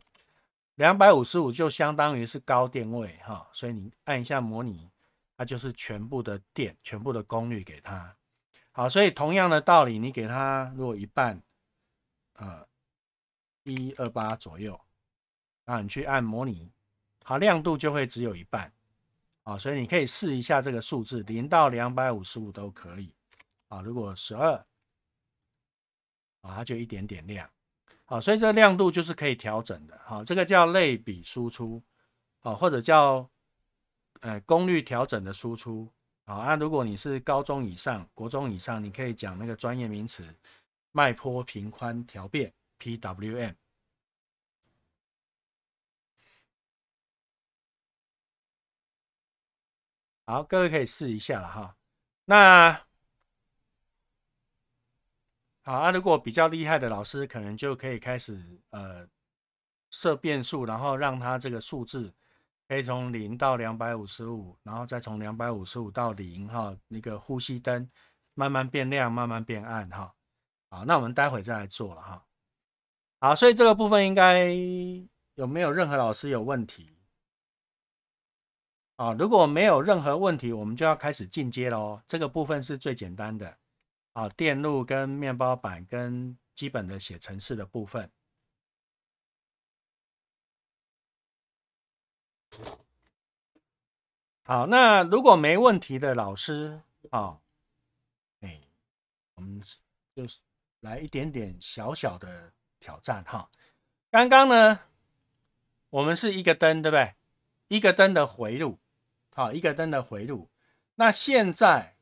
两百五十五就相当于是高电位哈，所以你按一下模拟，它就是全部的电，全部的功率给它。好，所以同样的道理，你给它如果一半，呃，一二八左右，那你去按模拟，它亮度就会只有一半。啊，所以你可以试一下这个数字，零到两百五十五都可以。啊，如果十二。啊，就一点点亮，好，所以这个亮度就是可以调整的，啊，这个叫类比输出，啊，或者叫，呃，功率调整的输出，啊，啊，如果你是高中以上、国中以上，你可以讲那个专业名词，脉波平宽调变 （PWM）。好，各位可以试一下了哈，那。好啊，如果比较厉害的老师，可能就可以开始呃设变数，然后让它这个数字可以从零到两百五十五，然后再从两百五十五到零哈，那个呼吸灯慢慢变亮，慢慢变暗哈。好，那我们待会再来做了哈。好，所以这个部分应该有没有任何老师有问题？啊，如果没有任何问题，我们就要开始进阶喽。这个部分是最简单的。啊，电路跟面包板跟基本的写程式的部分。好，那如果没问题的老师，啊，哎，我们就是来一点点小小的挑战哈。刚刚呢，我们是一个灯，对不对？一个灯的回路，好，一个灯的回路。那现在。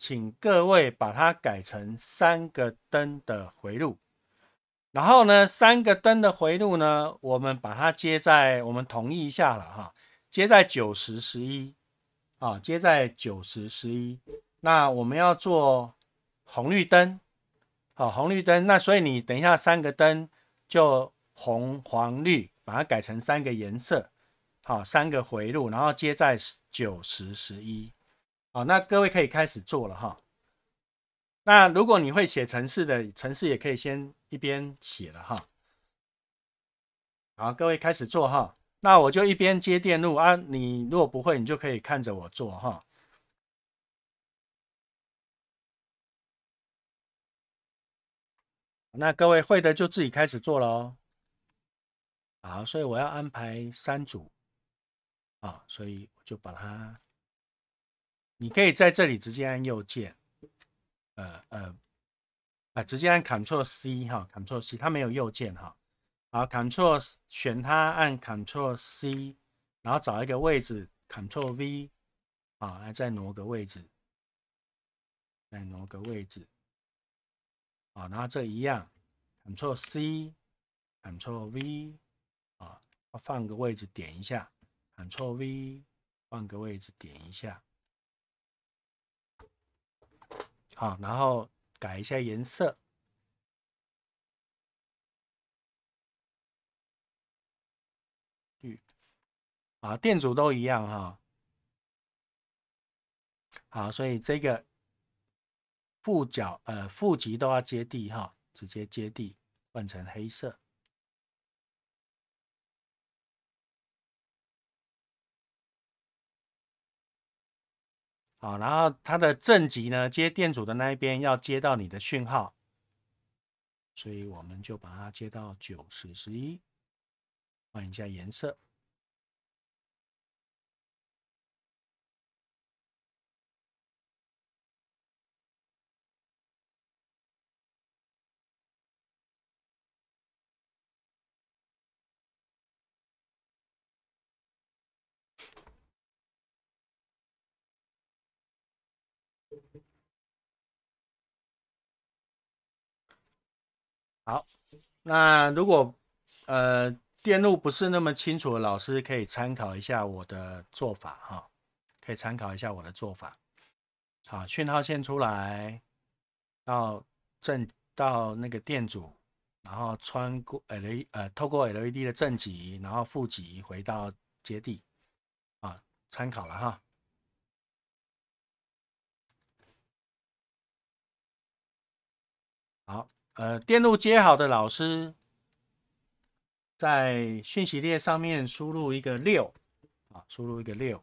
请各位把它改成三个灯的回路，然后呢，三个灯的回路呢，我们把它接在，我们同意一下了哈，接在九十十一啊，接在九十十一。那我们要做红绿灯，好，红绿灯，那所以你等一下三个灯就红黄绿，把它改成三个颜色，好，三个回路，然后接在九十十一。好，那各位可以开始做了哈。那如果你会写程式，的程式也可以先一边写了哈。好，各位开始做哈。那我就一边接电路啊。你如果不会，你就可以看着我做哈。那各位会的就自己开始做了哦。好，所以我要安排三组。啊，所以我就把它。你可以在这里直接按右键，呃呃，啊，直接按 Ctrl+C 哈，Ctrl+C，它没有右键哈。好，Ctrl 选它，按 Ctrl+C，然后找一个位置，Ctrl+V，啊，再挪个位置，再挪个位置，啊，然后这一样，Ctrl+C，Ctrl+V，啊，放个位置点一下，Ctrl+V，放个位置点一下。好，然后改一下颜色。啊，电阻都一样哈。好，所以这个负角呃负极都要接地哈，直接接地，换成黑色。好，然后它的正极呢，接电阻的那一边要接到你的讯号，所以我们就把它接到九十十一，换一下颜色。好，那如果呃电路不是那么清楚的老师，可以参考一下我的做法哈，可以参考一下我的做法。好，讯号线出来到正到那个电阻，然后穿过 LED 呃透过 LED 的正极，然后负极回到接地啊，参考了哈。好，呃，电路接好的老师，在讯息列上面输入一个六啊，输入一个六。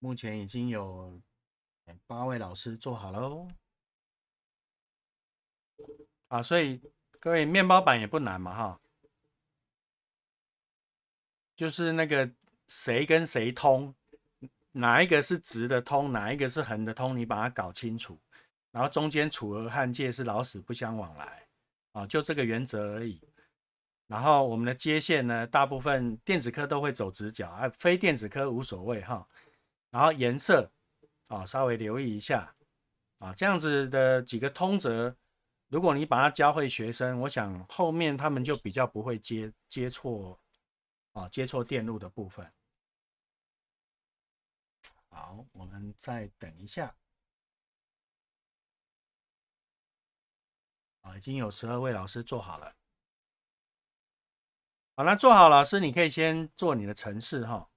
目前已经有八位老师做好喽，啊，所以各位面包板也不难嘛，哈，就是那个谁跟谁通，哪一个是直的通，哪一个是横的通，你把它搞清楚，然后中间楚河汉界是老死不相往来啊，就这个原则而已。然后我们的接线呢，大部分电子科都会走直角啊，非电子科无所谓哈。然后颜色，啊，稍微留意一下，啊，这样子的几个通则，如果你把它教会学生，我想后面他们就比较不会接接错，啊，接错电路的部分。好，我们再等一下，啊，已经有十二位老师做好了，好，那做好老师，你可以先做你的程式，哈。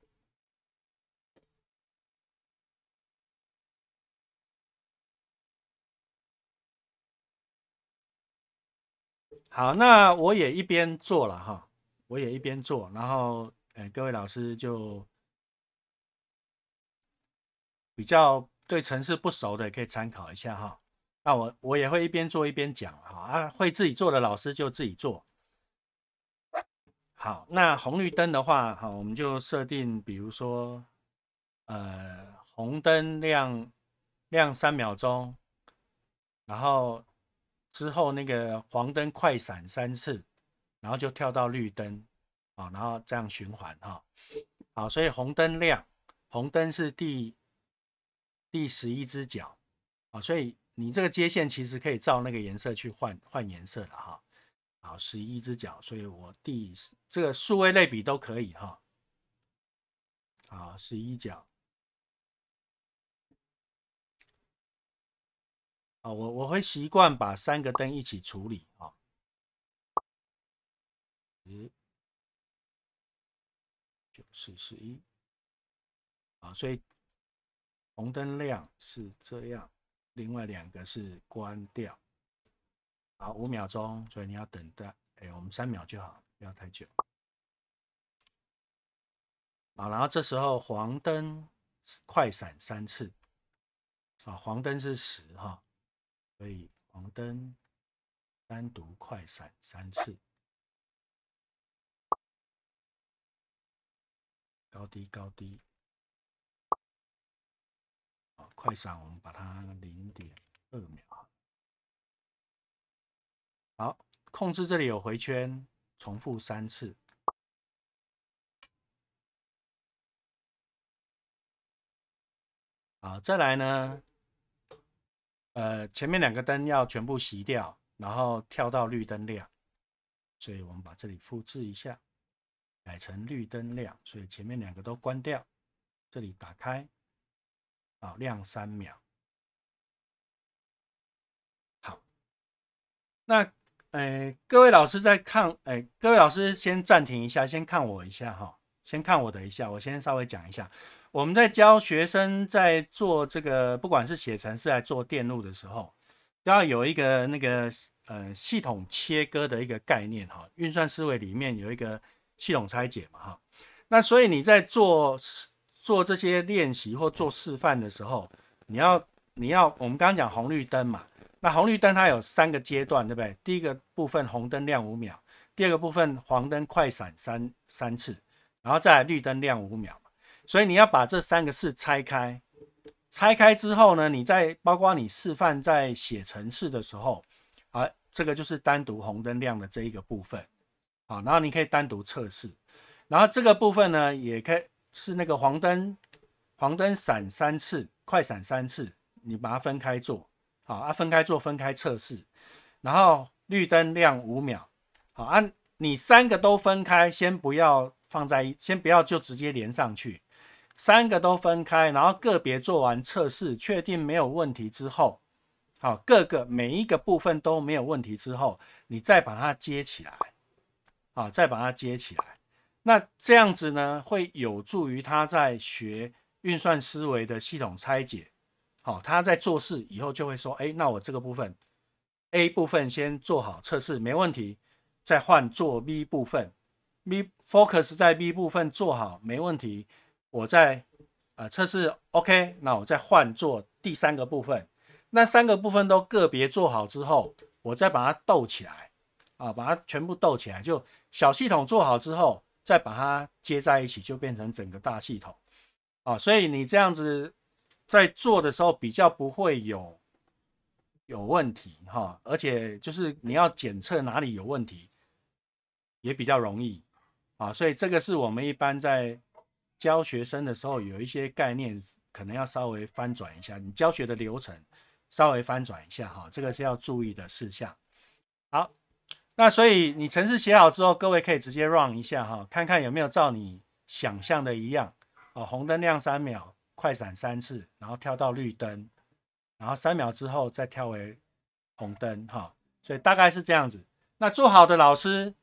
好，那我也一边做了哈，我也一边做，然后哎，各位老师就比较对城市不熟的可以参考一下哈。那我我也会一边做一边讲哈，啊，会自己做的老师就自己做。好，那红绿灯的话，好，我们就设定，比如说，呃，红灯亮亮三秒钟，然后。之后那个黄灯快闪三次，然后就跳到绿灯啊，然后这样循环哈。好，所以红灯亮，红灯是第第十一只脚啊。所以你这个接线其实可以照那个颜色去换换颜色的哈。好，十一只脚，所以我第这个数位类比都可以哈。好，十一脚。啊，我我会习惯把三个灯一起处理啊，十九四十一，啊，所以红灯亮是这样，另外两个是关掉，好，五秒钟，所以你要等待，哎，我们三秒就好，不要太久，好，然后这时候黄灯快闪三次，啊，黄灯是十哈。所以黄灯单独快闪三次，高低高低，好，快闪我们把它零点二秒，好，控制这里有回圈，重复三次，好，再来呢。呃，前面两个灯要全部熄掉，然后跳到绿灯亮。所以我们把这里复制一下，改成绿灯亮。所以前面两个都关掉，这里打开，好，亮三秒。好，那呃，各位老师在看，哎，各位老师先暂停一下，先看我一下哈，先看我的一下，我先稍微讲一下。我们在教学生在做这个，不管是写程式还是做电路的时候，要有一个那个呃系统切割的一个概念哈。运算思维里面有一个系统拆解嘛哈。那所以你在做做这些练习或做示范的时候，你要你要我们刚刚讲红绿灯嘛。那红绿灯它有三个阶段，对不对？第一个部分红灯亮五秒，第二个部分黄灯快闪三三次，然后再绿灯亮五秒。所以你要把这三个式拆开，拆开之后呢，你在包括你示范在写程式的时候，啊，这个就是单独红灯亮的这一个部分，好，然后你可以单独测试，然后这个部分呢，也可以是那个黄灯，黄灯闪三次，快闪三次，你把它分开做，好，啊，分开做，分开测试，然后绿灯亮五秒，好，啊，你三个都分开，先不要放在一，先不要就直接连上去。三个都分开，然后个别做完测试，确定没有问题之后，好，各个每一个部分都没有问题之后，你再把它接起来，啊，再把它接起来。那这样子呢，会有助于他在学运算思维的系统拆解。好，他在做事以后就会说，哎，那我这个部分 A 部分先做好测试，没问题，再换做 B 部分，B focus 在 B 部分做好，没问题。我再啊测试 OK，那我再换做第三个部分，那三个部分都个别做好之后，我再把它斗起来啊，把它全部斗起来，就小系统做好之后，再把它接在一起，就变成整个大系统啊。所以你这样子在做的时候，比较不会有有问题哈，而且就是你要检测哪里有问题，也比较容易啊。所以这个是我们一般在。教学生的时候，有一些概念可能要稍微翻转一下。你教学的流程稍微翻转一下哈，这个是要注意的事项。好，那所以你程式写好之后，各位可以直接 run 一下哈，看看有没有照你想象的一样。哦，红灯亮三秒，快闪三次，然后跳到绿灯，然后三秒之后再跳回红灯哈。所以大概是这样子。那做好的老师。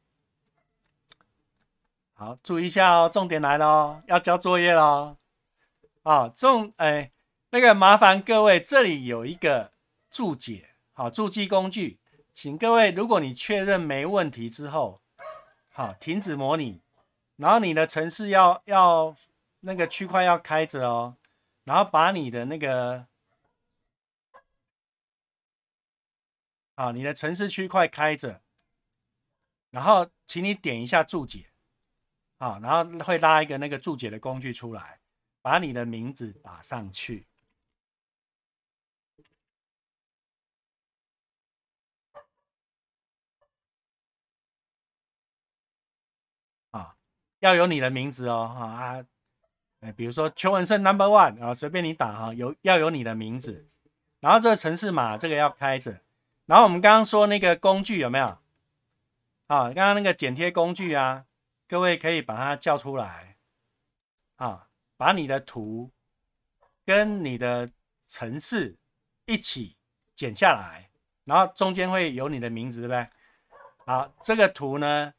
好，注意一下哦，重点来了哦，要交作业喽！啊，重哎，那个麻烦各位，这里有一个注解，好，注记工具，请各位，如果你确认没问题之后，好，停止模拟，然后你的城市要要那个区块要开着哦，然后把你的那个，好，你的城市区块开着，然后请你点一下注解。啊，然后会拉一个那个注解的工具出来，把你的名字打上去。啊，要有你的名字哦，哈啊，哎，比如说邱文胜 Number One 啊，随便你打哈，有要有你的名字，然后这个城市码这个要开着，然后我们刚刚说那个工具有没有？啊，刚刚那个剪贴工具啊。各位可以把它叫出来啊，把你的图跟你的城市一起剪下来，然后中间会有你的名字呗。好，这个图呢，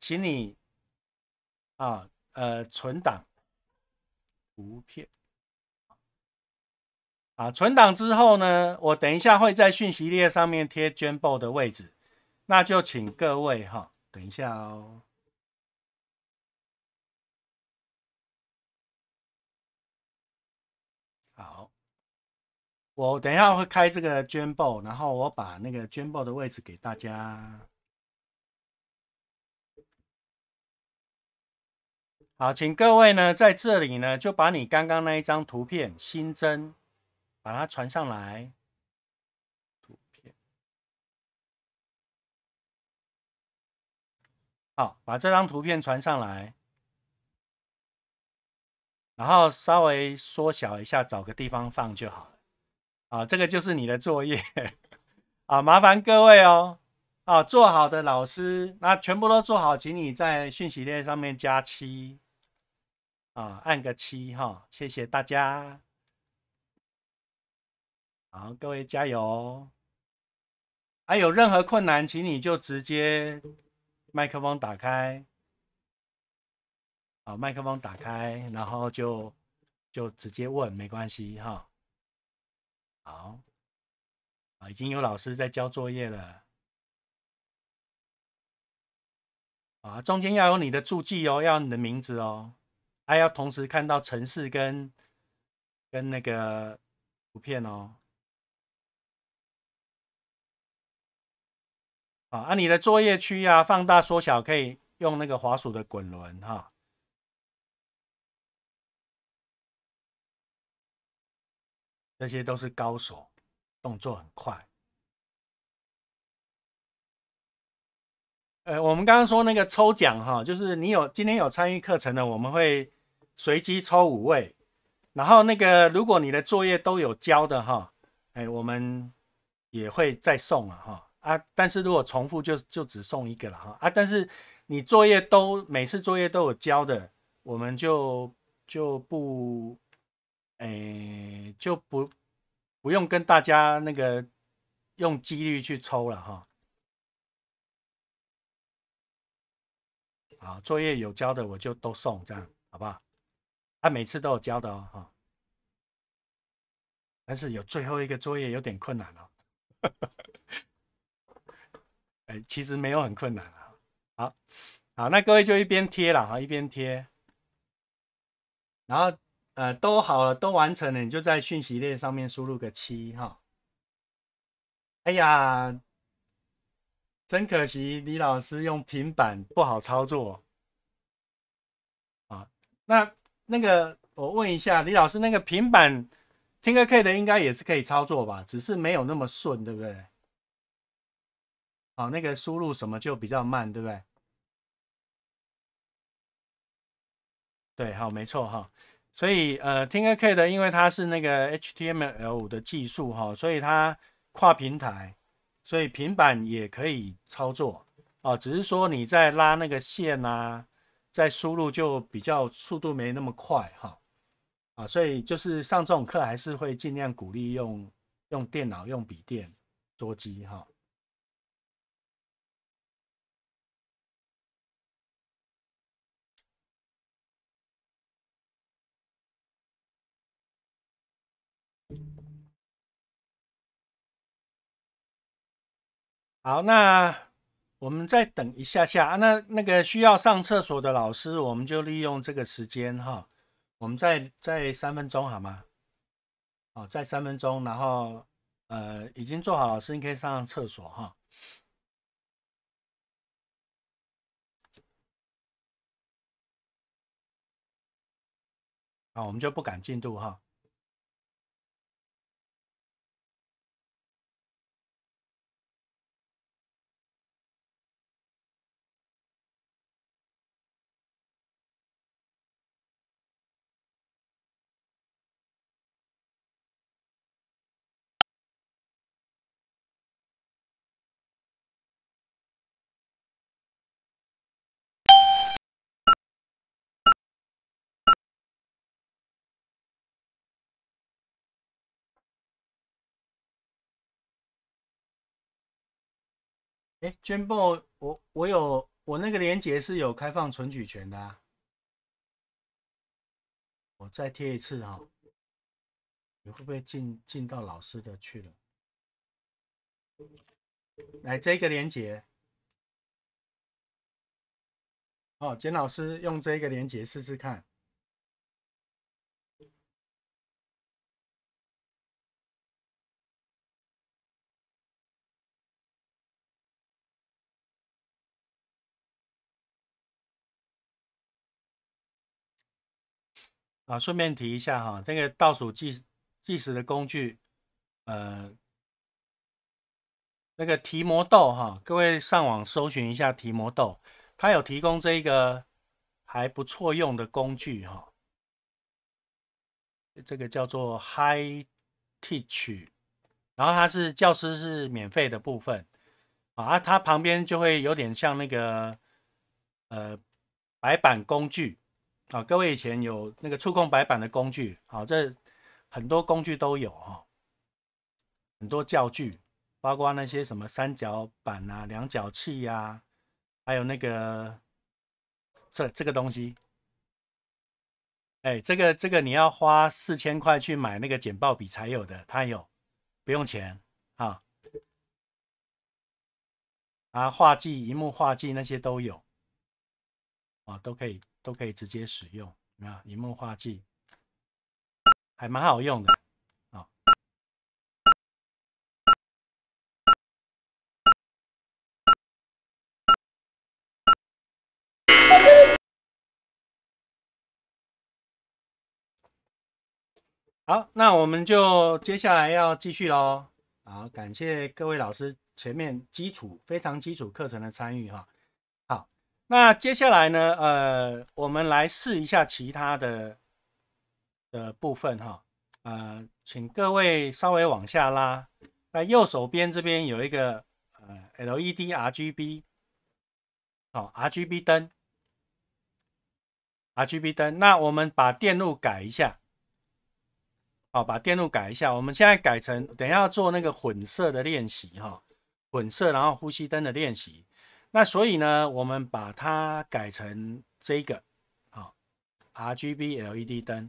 请你啊呃存档图片啊，存档之后呢，我等一下会在讯息列上面贴 j u m b 的位置，那就请各位哈等一下哦。我等一下会开这个 b 报，然后我把那个 b 报的位置给大家。好，请各位呢在这里呢就把你刚刚那一张图片新增，把它传上来。图片。好，把这张图片传上来，然后稍微缩小一下，找个地方放就好。啊，这个就是你的作业 啊，麻烦各位哦，啊，做好的老师，那全部都做好，请你在讯息列上面加七，啊，按个七哈，谢谢大家，好，各位加油，啊，有任何困难，请你就直接麦克风打开，啊，麦克风打开，然后就就直接问，没关系哈。好，啊，已经有老师在交作业了。啊，中间要有你的注记哦，要你的名字哦，还要同时看到城市跟跟那个图片哦。啊，你的作业区呀，放大缩小可以用那个滑鼠的滚轮哈。这些都是高手，动作很快。呃，我们刚刚说那个抽奖哈，就是你有今天有参与课程的，我们会随机抽五位。然后那个，如果你的作业都有交的哈，哎，我们也会再送了哈啊。但是如果重复就就只送一个了哈啊。但是你作业都每次作业都有交的，我们就就不。诶，就不不用跟大家那个用几率去抽了哈。好，作业有交的我就都送，这样好不好？他每次都有交的哦哈。但是有最后一个作业有点困难哦。哎，其实没有很困难啊。好，好，那各位就一边贴了哈，一边贴，然后。呃，都好了，都完成了，你就在讯息列上面输入个七哈。哎呀，真可惜，李老师用平板不好操作。啊，那那个我问一下，李老师那个平板，听个 K 的应该也是可以操作吧？只是没有那么顺，对不对？好，那个输入什么就比较慢，对不对？对，好，没错，哈。所以，呃，听个 K 的，因为它是那个 HTML 五的技术哈，所以它跨平台，所以平板也可以操作啊，只是说你在拉那个线呐，在输入就比较速度没那么快哈，啊，所以就是上这种课还是会尽量鼓励用用电脑、用笔电、桌机哈。好，那我们再等一下下。那那个需要上厕所的老师，我们就利用这个时间哈，我们再再三分钟好吗？哦，再三分钟，然后呃，已经做好老师，你可以上厕所哈。啊，我们就不赶进度哈。哎，娟宝，我我有我那个链接是有开放存取权的，我再贴一次哈，你会不会进进到老师的去了？来这个链接，哦，简老师用这个链接试试看。啊，顺便提一下哈，这个倒数计计时的工具，呃，那个提摩豆哈，各位上网搜寻一下提摩豆，它有提供这一个还不错用的工具哈，这个叫做 Hi Teach，然后它是教师是免费的部分，啊，它旁边就会有点像那个呃白板工具。啊，各位以前有那个触控白板的工具，好，这很多工具都有哈，很多教具，包括那些什么三角板啊、量角器呀，还有那个这这个东西，哎，这个这个你要花四千块去买那个剪报笔才有的，它有，不用钱啊，啊，画技、荧幕画技那些都有，啊，都可以。都可以直接使用，啊，有梦化剂，还蛮好用的啊。好，那我们就接下来要继续喽。好，感谢各位老师前面基础非常基础课程的参与哈。那接下来呢？呃，我们来试一下其他的的部分哈。呃，请各位稍微往下拉，在右手边这边有一个呃 L E D R G B，好 R G B 灯，R G B 灯。那我们把电路改一下，好，把电路改一下。我们现在改成等下做那个混色的练习哈，混色，然后呼吸灯的练习。那所以呢，我们把它改成这个，好，R G B L E D 灯。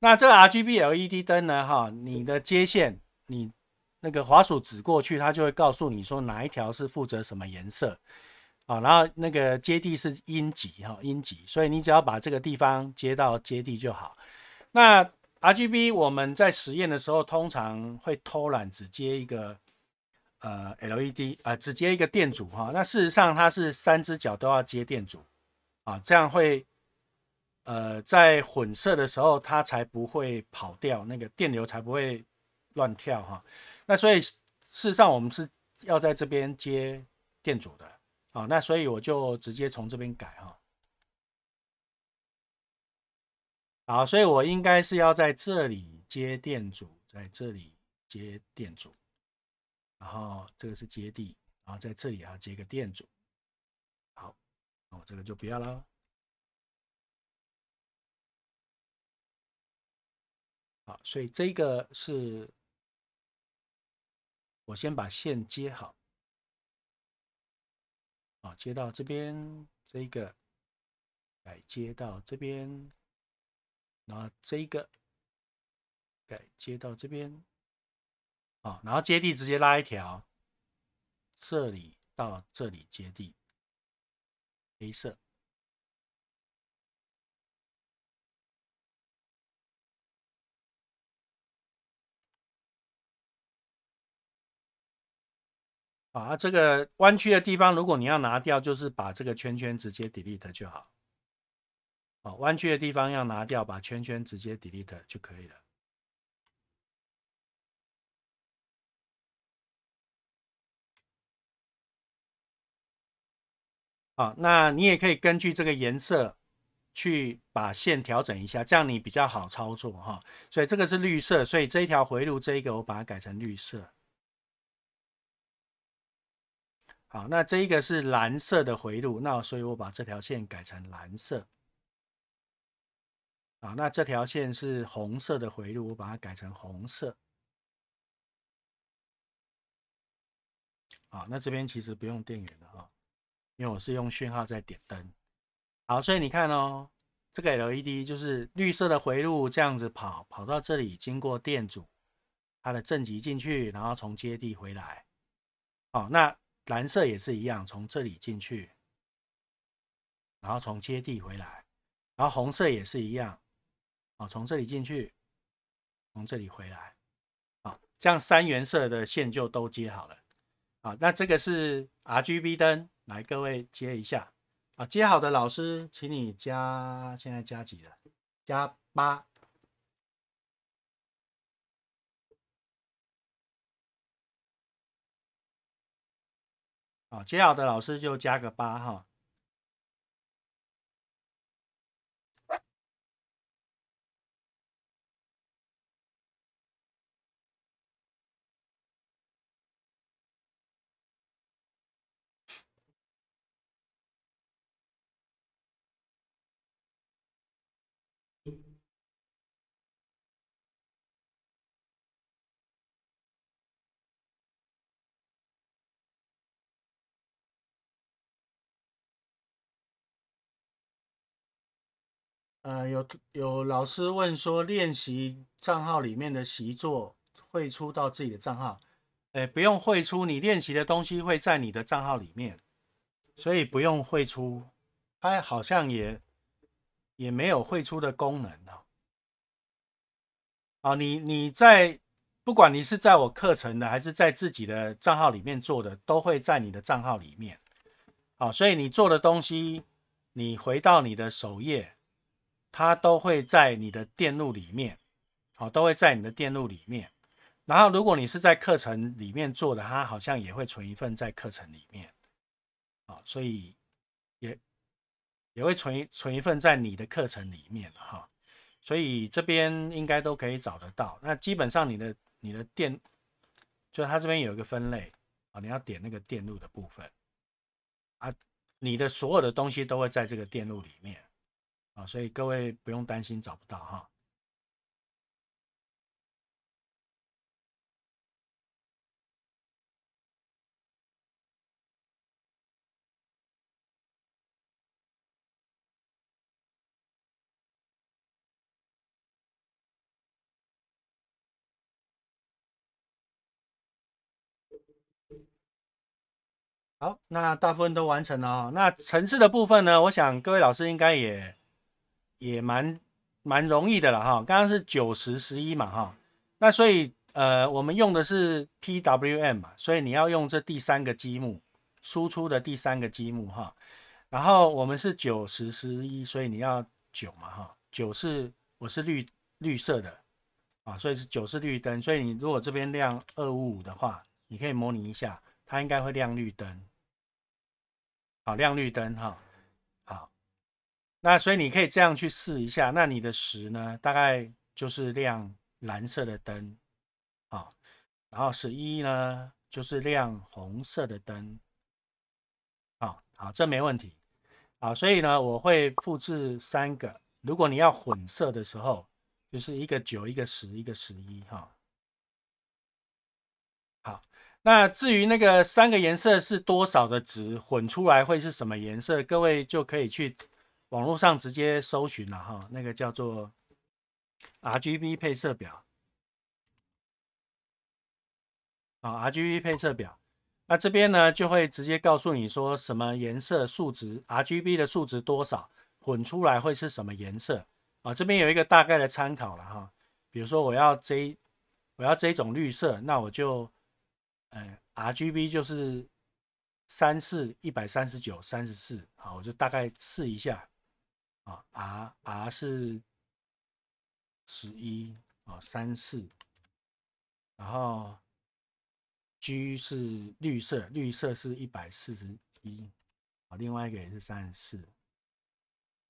那这个 R G B L E D 灯呢，哈，你的接线，你那个滑鼠指过去，它就会告诉你说哪一条是负责什么颜色，啊，然后那个接地是阴极，哈，阴极，所以你只要把这个地方接到接地就好。那 R G B 我们在实验的时候，通常会偷懒，只接一个。呃，LED，呃，只接一个电阻哈。那事实上它是三只脚都要接电阻啊，这样会，呃，在混色的时候它才不会跑掉，那个电流才不会乱跳哈。那所以事实上我们是要在这边接电阻的啊。那所以我就直接从这边改哈。好，所以我应该是要在这里接电阻，在这里接电阻。然后这个是接地，然后在这里啊接一个电阻。好，那我这个就不要了。好，所以这个是我先把线接好。啊，接到这边这个，改接到这边，然后这个改接到这边。好，然后接地直接拉一条，这里到这里接地，黑色。啊，这个弯曲的地方，如果你要拿掉，就是把这个圈圈直接 delete 就好。好，弯曲的地方要拿掉，把圈圈直接 delete 就可以了。啊，那你也可以根据这个颜色去把线调整一下，这样你比较好操作哈。所以这个是绿色，所以这一条回路这一个我把它改成绿色。好，那这一个是蓝色的回路，那所以我把这条线改成蓝色。好，那这条线是红色的回路，我把它改成红色。好，那这边其实不用电源的啊。因为我是用讯号在点灯，好，所以你看哦，这个 LED 就是绿色的回路这样子跑，跑到这里，经过电阻，它的正极进去，然后从接地回来，哦，那蓝色也是一样，从这里进去，然后从接地回来，然后红色也是一样，哦，从这里进去，从这里回来，哦，这样三原色的线就都接好了，啊，那这个是 RGB 灯。来，各位接一下啊！接好的老师，请你加，现在加几了？加八。好，接好的老师就加个八哈。呃，有有老师问说，练习账号里面的习作汇出到自己的账号，哎，不用汇出，你练习的东西会在你的账号里面，所以不用汇出。它好像也也没有汇出的功能哦。啊，你你在不管你是在我课程的，还是在自己的账号里面做的，都会在你的账号里面。好，所以你做的东西，你回到你的首页。它都会在你的电路里面，好，都会在你的电路里面。然后，如果你是在课程里面做的，它好像也会存一份在课程里面，啊，所以也也会存一存一份在你的课程里面哈。所以这边应该都可以找得到。那基本上你的你的电，就它这边有一个分类啊，你要点那个电路的部分啊，你的所有的东西都会在这个电路里面。所以各位不用担心找不到哈。好，那大部分都完成了啊。那层次的部分呢？我想各位老师应该也。也蛮蛮容易的了哈，刚刚是九十十一嘛哈，那所以呃我们用的是 P W M 嘛，所以你要用这第三个积木输出的第三个积木哈，然后我们是九十十一，所以你要九嘛哈，九是我是绿绿色的啊，所以是九是绿灯，所以你如果这边亮二五五的话，你可以模拟一下，它应该会亮绿灯，好亮绿灯哈。那所以你可以这样去试一下。那你的十呢，大概就是亮蓝色的灯，啊，然后十一呢，就是亮红色的灯，好，好，这没问题，好。所以呢，我会复制三个。如果你要混色的时候，就是一个九，一个十，一个十一，哈。好。那至于那个三个颜色是多少的值，混出来会是什么颜色，各位就可以去。网络上直接搜寻了哈，那个叫做 R G B 配色表啊，R G B 配色表。那这边呢就会直接告诉你说什么颜色数值，R G B 的数值多少，混出来会是什么颜色啊？这边有一个大概的参考了哈。比如说我要这我要这种绿色，那我就嗯，R G B 就是三四一百三十九三十四，好，我就大概试一下。啊，R R 是十一啊，三四，然后 G 是绿色，绿色是一百四十一，啊，另外一个也是三十四，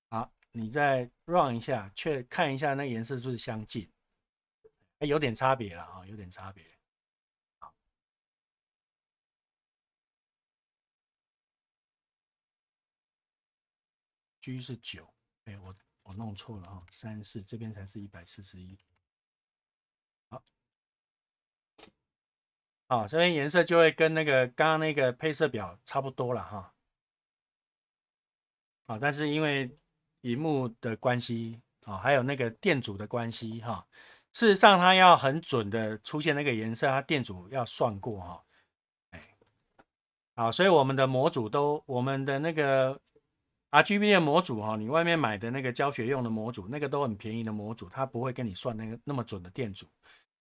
好，你再 r u n 一下，去看一下那颜色是不是相近，哎，有点差别了啊，有点差别，好，G 是九。哎，我我弄错了啊，三四这边才是一百四十一。好，这边颜色就会跟那个刚刚那个配色表差不多了哈。啊，但是因为荧幕的关系啊，还有那个电阻的关系哈，事实上它要很准的出现那个颜色，它电阻要算过哈。哎，好，所以我们的模组都我们的那个。RGB 的模组哈，你外面买的那个教学用的模组，那个都很便宜的模组，它不会跟你算那个那么准的电阻，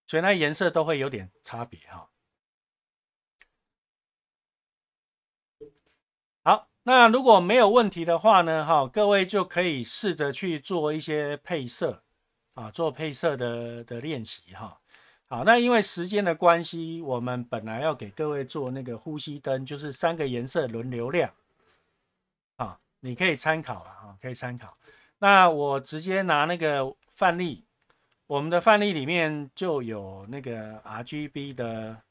所以那颜色都会有点差别哈。好，那如果没有问题的话呢，哈，各位就可以试着去做一些配色啊，做配色的的练习哈。好，那因为时间的关系，我们本来要给各位做那个呼吸灯，就是三个颜色轮流亮啊。你可以参考了哈，可以参考。那我直接拿那个范例，我们的范例里面就有那个 RGB 的。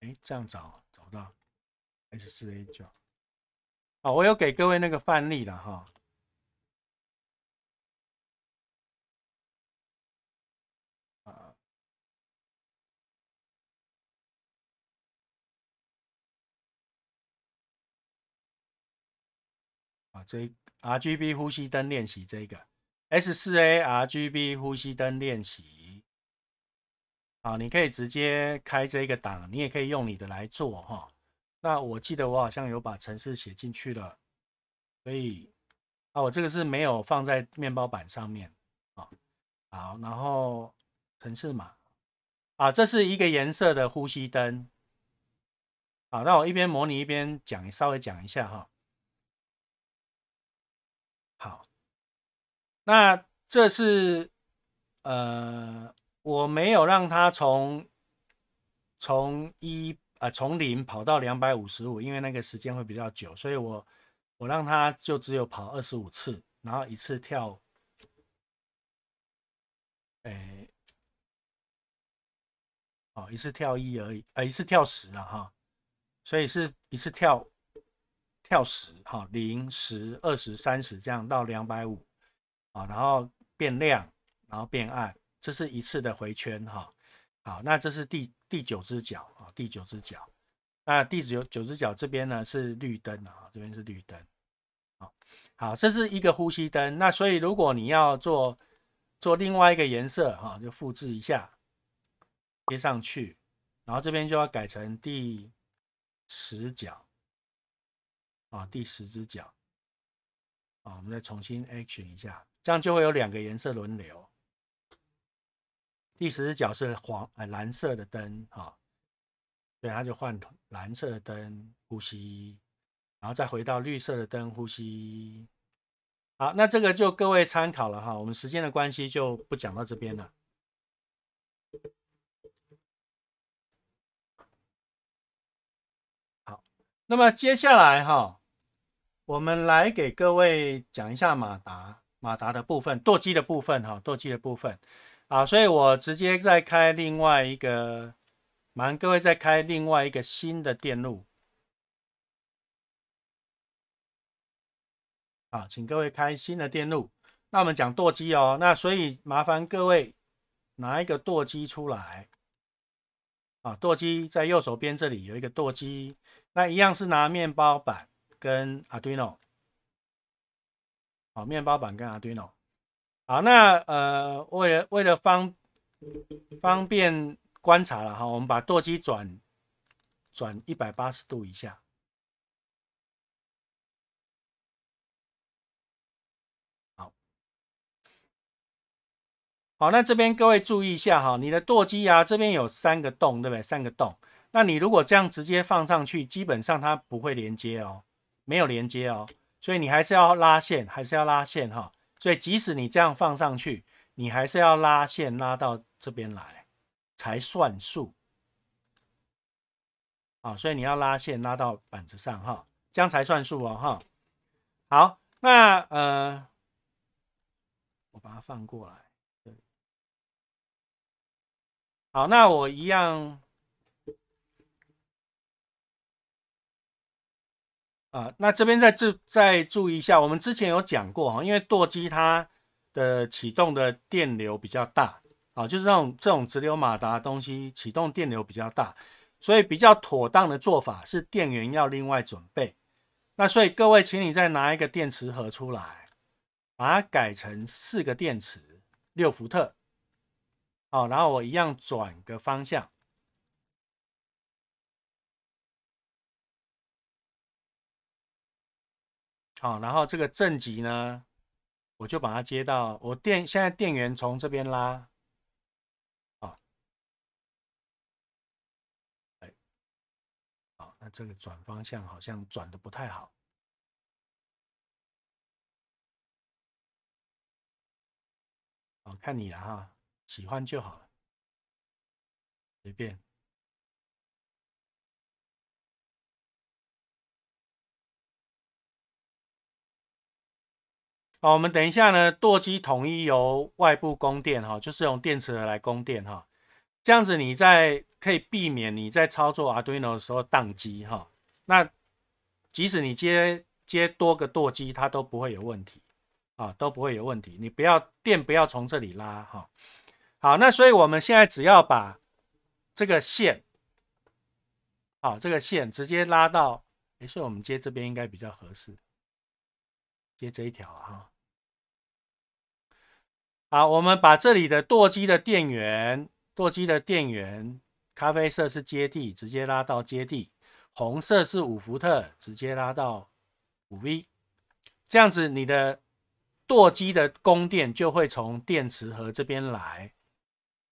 哎，这样找找不到，S4A9。好，我有给各位那个范例了哈。这 R G B 呼吸灯练习，这个 S 四 A R G B 呼吸灯练习，好，你可以直接开这个档，你也可以用你的来做哈。那我记得我好像有把城市写进去了，所以啊，我这个是没有放在面包板上面啊。好，然后城市码啊，这是一个颜色的呼吸灯。好，那我一边模拟一边讲，稍微讲一下哈。好，那这是呃，我没有让他从从一啊从零跑到两百五十五，因为那个时间会比较久，所以我我让他就只有跑二十五次，然后一次跳，哎，哦，一次跳一而已，呃一次跳十了哈，所以是一次跳。跳十哈，零十、二十、三十这样到两百五啊，然后变亮，然后变暗，这是一次的回圈哈。好，那这是第第九只脚啊，第九只脚。那第九九只脚这边呢是绿灯啊，这边是绿灯。好好，这是一个呼吸灯。那所以如果你要做做另外一个颜色哈，就复制一下，贴上去，然后这边就要改成第十角。啊，第十只脚，啊，我们再重新 action 一下，这样就会有两个颜色轮流。第十只脚是黄呃蓝色的灯哈，对，它就换蓝色的灯呼吸，然后再回到绿色的灯呼吸。好，那这个就各位参考了哈，我们时间的关系就不讲到这边了。好，那么接下来哈。我们来给各位讲一下马达，马达的部分，舵机的部分，哈，舵机的部分，啊，所以我直接再开另外一个，麻烦各位再开另外一个新的电路，好，请各位开新的电路。那我们讲舵机哦，那所以麻烦各位拿一个舵机出来，啊，舵机在右手边这里有一个舵机，那一样是拿面包板。跟 Arduino 好面包板跟 Arduino 好，那呃，为了为了方方便观察了哈，我们把舵机转转一百八十度一下。好，好，那这边各位注意一下哈，你的舵机啊，这边有三个洞，对不对？三个洞，那你如果这样直接放上去，基本上它不会连接哦。没有连接哦，所以你还是要拉线，还是要拉线哈。所以即使你这样放上去，你还是要拉线拉到这边来才算数。好，所以你要拉线拉到板子上哈，这样才算数哦哈。好，那呃，我把它放过来，好，那我一样。啊，那这边再注再注意一下，我们之前有讲过哈，因为舵机它的启动的电流比较大啊，就是这种这种直流马达东西启动电流比较大，所以比较妥当的做法是电源要另外准备。那所以各位，请你再拿一个电池盒出来，把它改成四个电池，六伏特，好，然后我一样转个方向。好，然后这个正极呢，我就把它接到我电，现在电源从这边拉。哦，哎，好，那这个转方向好像转的不太好。好看你了哈，喜欢就好了，随便。好，我们等一下呢，舵机统一由外部供电哈，就是用电池来供电哈。这样子你在可以避免你在操作 Arduino 的时候宕机哈。那即使你接接多个舵机，它都不会有问题啊，都不会有问题。你不要电不要从这里拉哈。好，那所以我们现在只要把这个线，好，这个线直接拉到，哎，所以我们接这边应该比较合适。接这一条啊，好，我们把这里的舵机的电源，舵机的电源，咖啡色是接地，直接拉到接地，红色是五伏特，直接拉到五 V，这样子你的舵机的供电就会从电池盒这边来。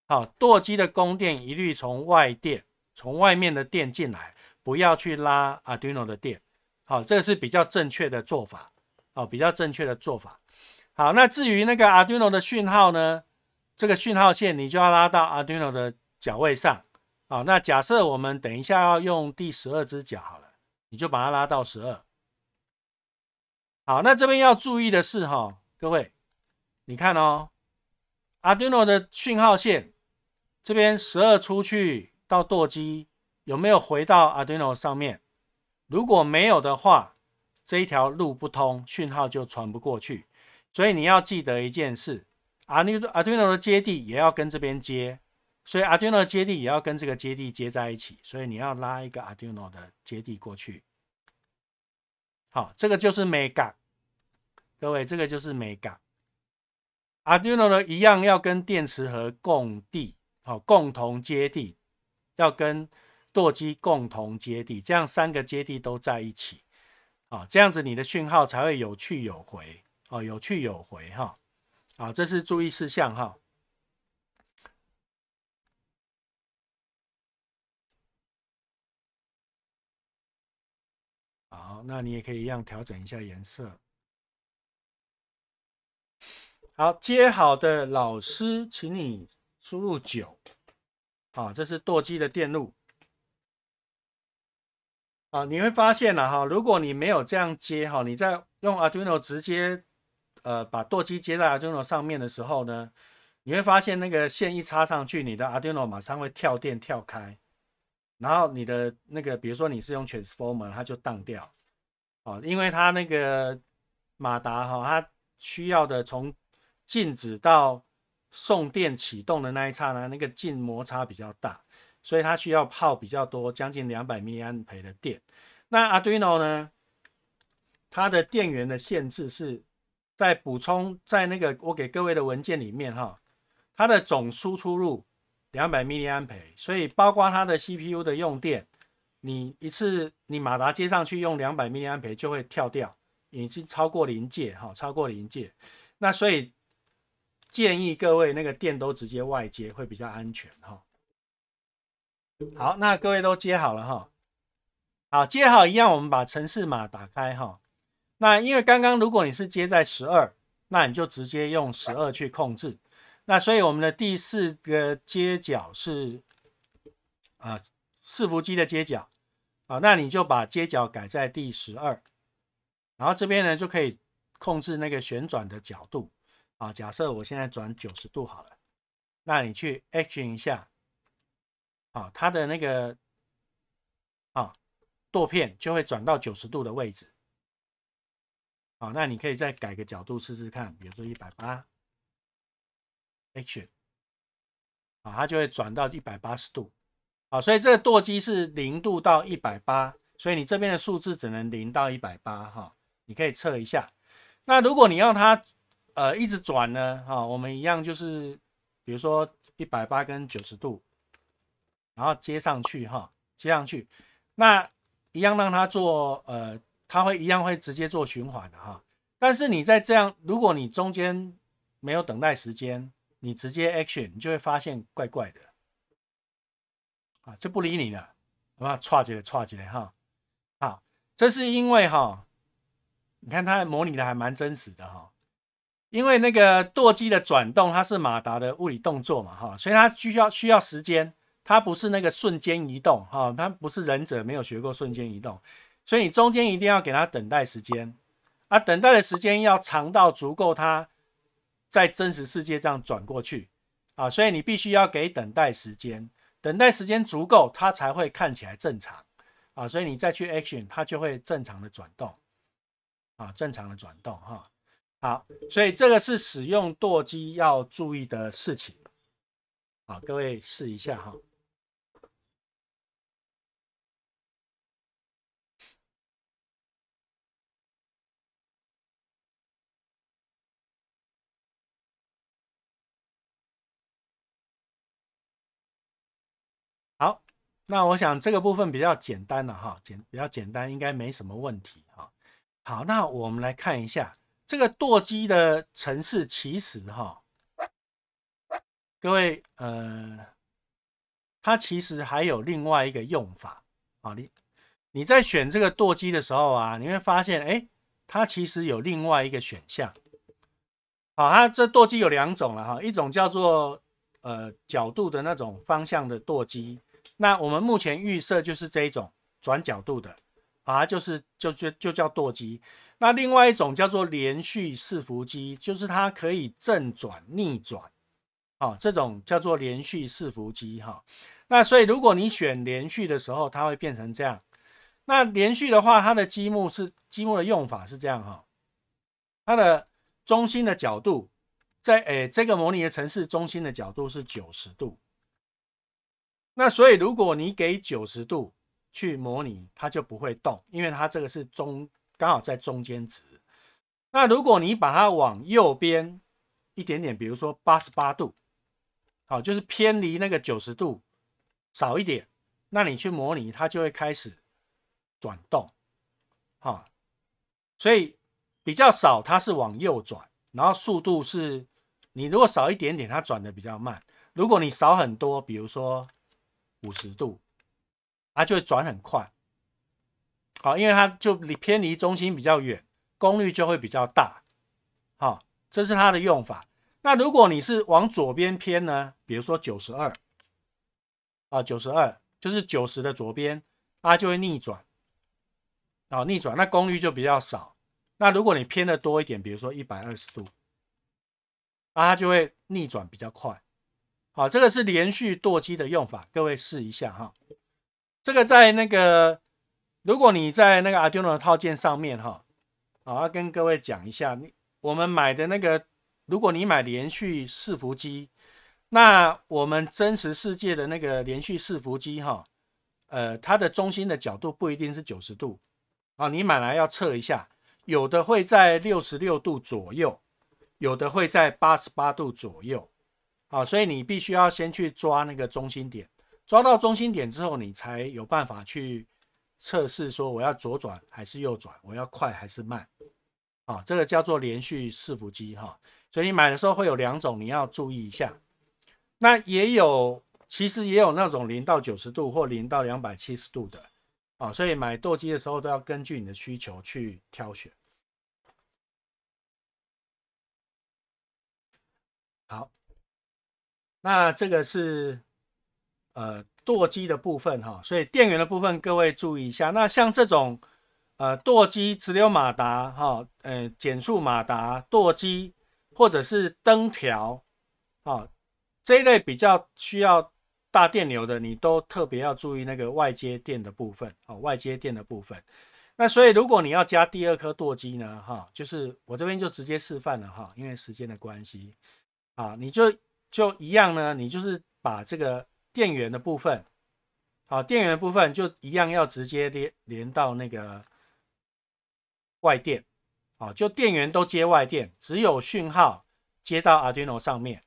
好，舵机的供电一律从外电，从外面的电进来，不要去拉 Arduino 的电。好，这是比较正确的做法。哦，比较正确的做法。好，那至于那个 Arduino 的讯号呢？这个讯号线你就要拉到 Arduino 的脚位上。好，那假设我们等一下要用第十二只脚好了，你就把它拉到十二。好，那这边要注意的是哈，各位，你看哦，Arduino 的讯号线这边十二出去到舵机，有没有回到 Arduino 上面？如果没有的话，这一条路不通，讯号就传不过去。所以你要记得一件事，阿纽 Arduino 的接地也要跟这边接，所以 Arduino 的接地也要跟这个接地接在一起。所以你要拉一个 Arduino 的接地过去。好，这个就是 Mega。各位，这个就是 Mega。Arduino 呢，一样要跟电池盒共地，好，共同接地，要跟舵机共同接地，这样三个接地都在一起。啊，这样子你的讯号才会有去有回哦，有去有回哈。啊，这是注意事项哈。好，那你也可以一样调整一下颜色。好，接好的老师，请你输入九。啊，这是舵机的电路。啊，你会发现啦，哈，如果你没有这样接哈，你在用 Arduino 直接呃把舵机接在 Arduino 上面的时候呢，你会发现那个线一插上去，你的 Arduino 马上会跳电跳开，然后你的那个比如说你是用 transformer，它就宕掉，啊，因为它那个马达哈，它需要的从静止到送电启动的那一刹那，那个静摩擦比较大。所以它需要泡比较多，将近两百毫安培的电。那 Arduino 呢？它的电源的限制是，在补充在那个我给各位的文件里面哈，它的总输出入两百毫安培。所以包括它的 CPU 的用电，你一次你马达接上去用两百毫安培就会跳掉，已经超过临界哈，超过临界。那所以建议各位那个电都直接外接会比较安全哈。好，那各位都接好了哈。好，接好一样，我们把城市码打开哈。那因为刚刚如果你是接在十二，那你就直接用十二去控制。那所以我们的第四个接角是啊伺服机的接角啊，那你就把接角改在第十二，然后这边呢就可以控制那个旋转的角度啊。假设我现在转九十度好了，那你去 action 一下。啊，它的那个啊舵片就会转到九十度的位置。啊，那你可以再改个角度试试看，比如说一百八，Action，啊，它就会转到一百八十度。啊，所以这个舵机是零度到一百八，所以你这边的数字只能零到一百八哈。你可以测一下。那如果你要它呃一直转呢，啊，我们一样就是，比如说一百八跟九十度。然后接上去哈，接上去，那一样让它做，呃，它会一样会直接做循环的哈。但是你在这样，如果你中间没有等待时间，你直接 action，你就会发现怪怪的，啊，就不理你了。好吧？串起来，踹起来哈。好，这是因为哈，你看它模拟的还蛮真实的哈，因为那个舵机的转动它是马达的物理动作嘛哈，所以它需要需要时间。它不是那个瞬间移动哈，它不是忍者没有学过瞬间移动，所以你中间一定要给它等待时间啊，等待的时间要长到足够它在真实世界这样转过去啊，所以你必须要给等待时间，等待时间足够它才会看起来正常啊，所以你再去 action 它就会正常的转动啊，正常的转动哈，好，所以这个是使用舵机要注意的事情，好，各位试一下哈。那我想这个部分比较简单了哈，简比较简单，应该没什么问题哈。好，那我们来看一下这个舵机的程式，其实哈，各位呃，它其实还有另外一个用法啊。你你在选这个舵机的时候啊，你会发现哎，它其实有另外一个选项。好，它这舵机有两种了哈，一种叫做呃角度的那种方向的舵机。那我们目前预设就是这一种转角度的，啊，就是就就就叫舵机。那另外一种叫做连续伺服机，就是它可以正转、逆转，啊，这种叫做连续伺服机哈。那所以如果你选连续的时候，它会变成这样。那连续的话，它的积木是积木的用法是这样哈。它的中心的角度在诶这个模拟的城市中心的角度是九十度。那所以，如果你给九十度去模拟，它就不会动，因为它这个是中刚好在中间值。那如果你把它往右边一点点，比如说八十八度，好，就是偏离那个九十度少一点，那你去模拟它就会开始转动，好，所以比较少它是往右转，然后速度是，你如果少一点点，它转的比较慢；如果你少很多，比如说，五十度，它就会转很快。好，因为它就离偏离中心比较远，功率就会比较大。好，这是它的用法。那如果你是往左边偏呢？比如说九十二，啊，九十二就是九十的左边，它就会逆转。啊，逆转，那功率就比较少。那如果你偏的多一点，比如说一百二十度，那它就会逆转比较快。好，这个是连续舵机的用法，各位试一下哈。这个在那个，如果你在那个 Arduino 套件上面哈，好，跟各位讲一下，你我们买的那个，如果你买连续伺服机，那我们真实世界的那个连续伺服机哈，呃，它的中心的角度不一定是九十度啊，你买来要测一下，有的会在六十六度左右，有的会在八十八度左右。啊，所以你必须要先去抓那个中心点，抓到中心点之后，你才有办法去测试说我要左转还是右转，我要快还是慢，啊，这个叫做连续伺服机哈，所以你买的时候会有两种，你要注意一下。那也有，其实也有那种零到九十度或零到两百七十度的，啊，所以买舵机的时候都要根据你的需求去挑选。好。那这个是，呃，舵机的部分哈，所以电源的部分各位注意一下。那像这种，呃，舵机直流马达哈，嗯，减速马达、舵机或者是灯条，啊，这一类比较需要大电流的，你都特别要注意那个外接电的部分哦，外接电的部分。那所以如果你要加第二颗舵机呢，哈，就是我这边就直接示范了哈，因为时间的关系，啊，你就。就一样呢，你就是把这个电源的部分，好，电源的部分就一样要直接连连到那个外电，好，就电源都接外电，只有讯号接到 Arduino 上面，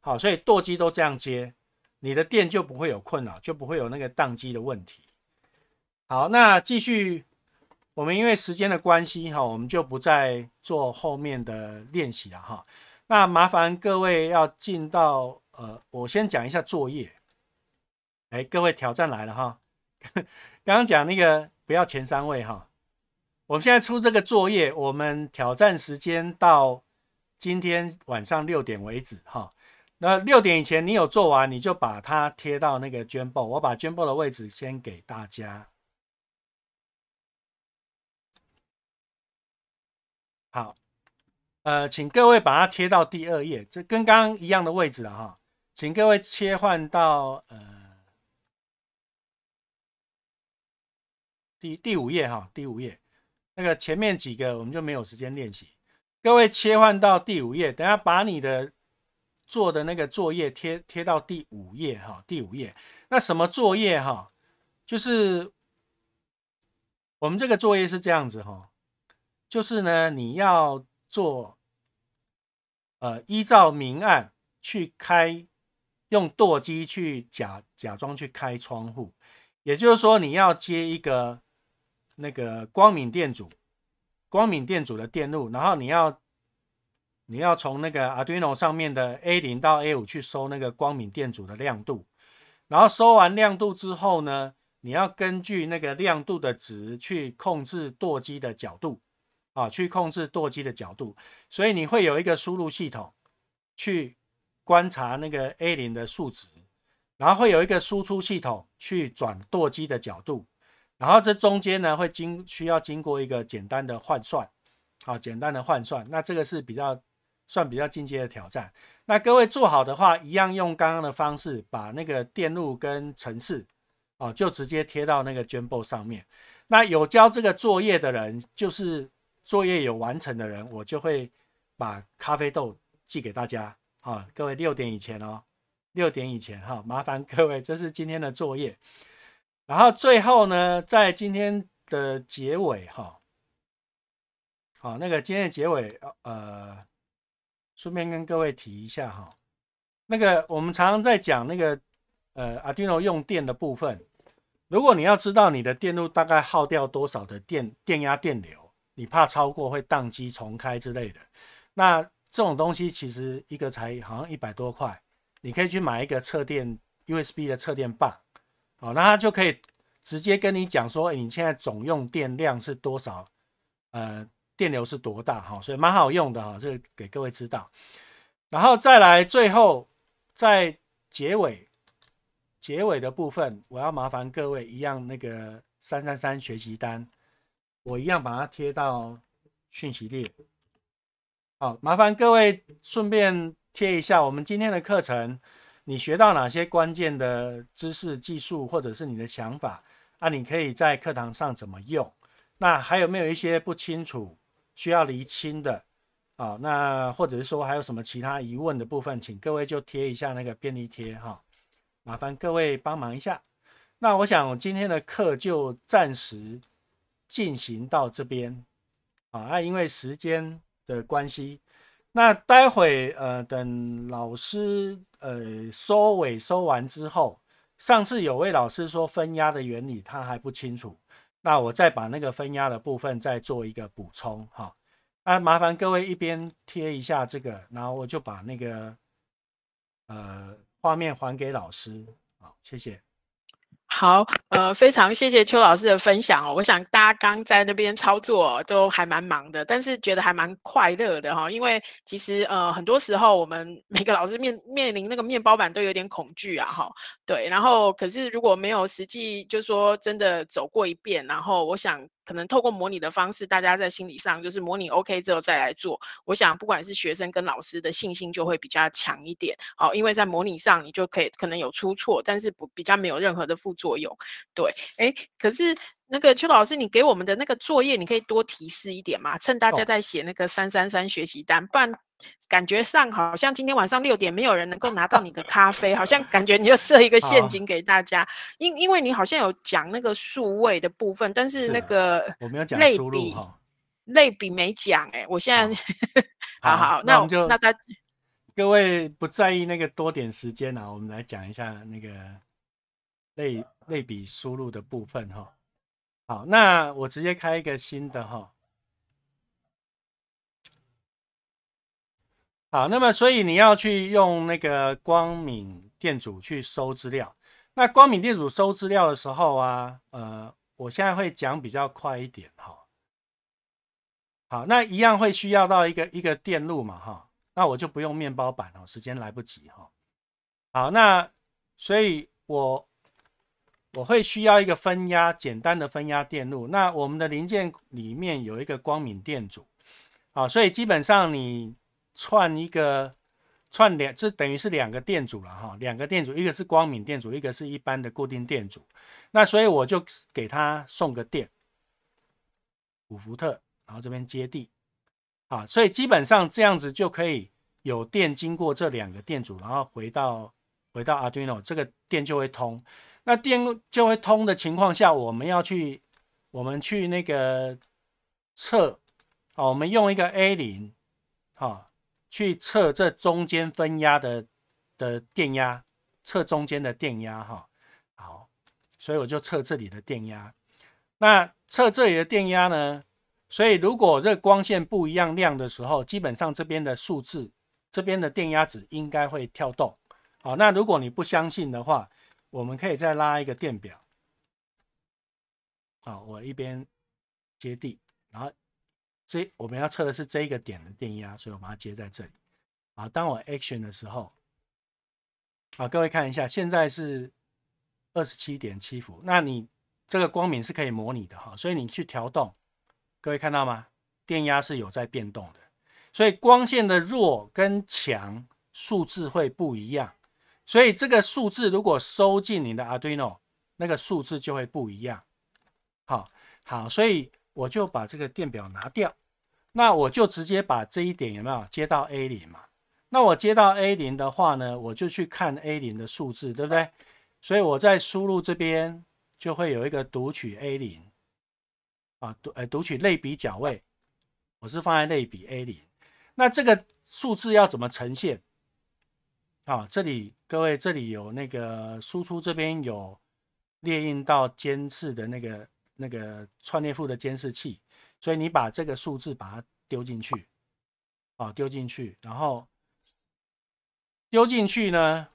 好，所以舵机都这样接，你的电就不会有困扰，就不会有那个宕机的问题。好，那继续，我们因为时间的关系，哈，我们就不再做后面的练习了，哈。那麻烦各位要进到，呃，我先讲一下作业。哎，各位挑战来了哈！刚刚讲那个不要前三位哈，我们现在出这个作业，我们挑战时间到今天晚上六点为止哈。那六点以前你有做完，你就把它贴到那个卷报，我把卷报的位置先给大家。好。呃，请各位把它贴到第二页，这跟刚刚一样的位置了哈。请各位切换到呃第第五页哈，第五页那个前面几个我们就没有时间练习。各位切换到第五页，等下把你的做的那个作业贴贴到第五页哈，第五页。那什么作业哈？就是我们这个作业是这样子哈，就是呢你要做。呃，依照明暗去开，用舵机去假假装去开窗户，也就是说，你要接一个那个光敏电阻，光敏电阻的电路，然后你要你要从那个 Arduino 上面的 A 零到 A 五去收那个光敏电阻的亮度，然后收完亮度之后呢，你要根据那个亮度的值去控制舵机的角度。啊，去控制舵机的角度，所以你会有一个输入系统去观察那个 A 零的数值，然后会有一个输出系统去转舵机的角度，然后这中间呢会经需要经过一个简单的换算，啊，简单的换算，那这个是比较算比较进阶的挑战。那各位做好的话，一样用刚刚的方式把那个电路跟程式，啊，就直接贴到那个 j u b o 上面。那有交这个作业的人就是。作业有完成的人，我就会把咖啡豆寄给大家啊！各位六点以前哦，六点以前哈，麻烦各位，这是今天的作业。然后最后呢，在今天的结尾哈，好，那个今天的结尾呃，顺便跟各位提一下哈，那个我们常常在讲那个呃 Arduino 用电的部分，如果你要知道你的电路大概耗掉多少的电电压、电流。你怕超过会宕机重开之类的，那这种东西其实一个才好像一百多块，你可以去买一个测电 USB 的测电棒，好，那它就可以直接跟你讲说，哎，你现在总用电量是多少，呃，电流是多大，哈，所以蛮好用的哈，这个给各位知道。然后再来最后在结尾结尾的部分，我要麻烦各位一样那个三三三学习单。我一样把它贴到讯息列。好，麻烦各位顺便贴一下我们今天的课程，你学到哪些关键的知识、技术，或者是你的想法啊？你可以在课堂上怎么用？那还有没有一些不清楚需要厘清的啊？那或者是说还有什么其他疑问的部分，请各位就贴一下那个便利贴哈。麻烦各位帮忙一下。那我想今天的课就暂时。进行到这边啊，那因为时间的关系，那待会呃，等老师呃收尾收完之后，上次有位老师说分压的原理他还不清楚，那我再把那个分压的部分再做一个补充哈。啊，麻烦各位一边贴一下这个，然后我就把那个呃画面还给老师，好，谢谢。好，呃，非常谢谢邱老师的分享哦。我想大家刚在那边操作都还蛮忙的，但是觉得还蛮快乐的哈。因为其实呃，很多时候我们每个老师面面临那个面包板都有点恐惧啊哈。对，然后可是如果没有实际就说真的走过一遍，然后我想。可能透过模拟的方式，大家在心理上就是模拟 OK 之后再来做。我想，不管是学生跟老师的信心就会比较强一点，哦，因为在模拟上你就可以可能有出错，但是不比较没有任何的副作用。对，哎，可是。那个邱老师，你给我们的那个作业，你可以多提示一点嘛？趁大家在写那个三三三学习单，不然感觉上好像今天晚上六点没有人能够拿到你的咖啡，好像感觉你又设一个陷阱给大家。因因为你好像有讲那个数位的部分，但是那个我没有讲类比哈，类比没讲哎。我现在好好，那我们就那大各位不在意那个多点时间啊，我们来讲一下那个类类比输入的部分哈。好，那我直接开一个新的哈。好，那么所以你要去用那个光敏电阻去收资料。那光敏电阻收资料的时候啊，呃，我现在会讲比较快一点哈。好，那一样会需要到一个一个电路嘛哈。那我就不用面包板了，时间来不及哈。好，那所以我。我会需要一个分压，简单的分压电路。那我们的零件里面有一个光敏电阻，啊，所以基本上你串一个串两，这等于是两个电阻了哈，两个电阻，一个是光敏电阻，一个是一般的固定电阻。那所以我就给它送个电，五伏特，然后这边接地，啊，所以基本上这样子就可以有电经过这两个电阻，然后回到回到 Arduino，这个电就会通。那电就会通的情况下，我们要去，我们去那个测，哦，我们用一个 A 零，哈，去测这中间分压的的电压，测中间的电压，哈，好，所以我就测这里的电压，那测这里的电压呢？所以如果这光线不一样亮的时候，基本上这边的数字，这边的电压值应该会跳动，好，那如果你不相信的话。我们可以再拉一个电表，好，我一边接地，然后这我们要测的是这一个点的电压，所以我把它接在这里，好，当我 action 的时候，好，各位看一下，现在是二十七点七伏，那你这个光敏是可以模拟的哈，所以你去调动，各位看到吗？电压是有在变动的，所以光线的弱跟强数字会不一样。所以这个数字如果收进你的 Arduino，那个数字就会不一样。好好，所以我就把这个电表拿掉，那我就直接把这一点有没有接到 A 零嘛？那我接到 A 零的话呢，我就去看 A 零的数字，对不对？所以我在输入这边就会有一个读取 A 零啊，读呃读取类比角位，我是放在类比 A 零。那这个数字要怎么呈现？啊，这里各位，这里有那个输出这边有列印到监视的那个那个串列副的监视器，所以你把这个数字把它丢进去，啊，丢进去，然后丢进去呢，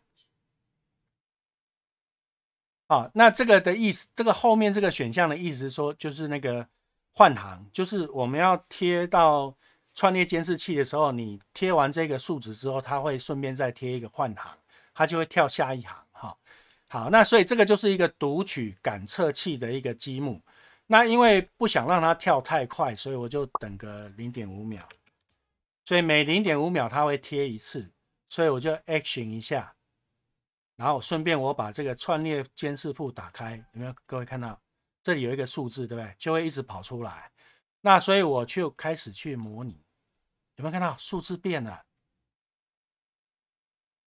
啊，那这个的意思，这个后面这个选项的意思说，就是那个换行，就是我们要贴到。串列监视器的时候，你贴完这个数值之后，它会顺便再贴一个换行，它就会跳下一行哈。好，那所以这个就是一个读取感测器的一个积木。那因为不想让它跳太快，所以我就等个零点五秒。所以每零点五秒它会贴一次，所以我就 action 一下，然后顺便我把这个串列监视布打开，有没有？各位看到这里有一个数字，对不对？就会一直跑出来。那所以我就开始去模拟。有没有看到数字变了？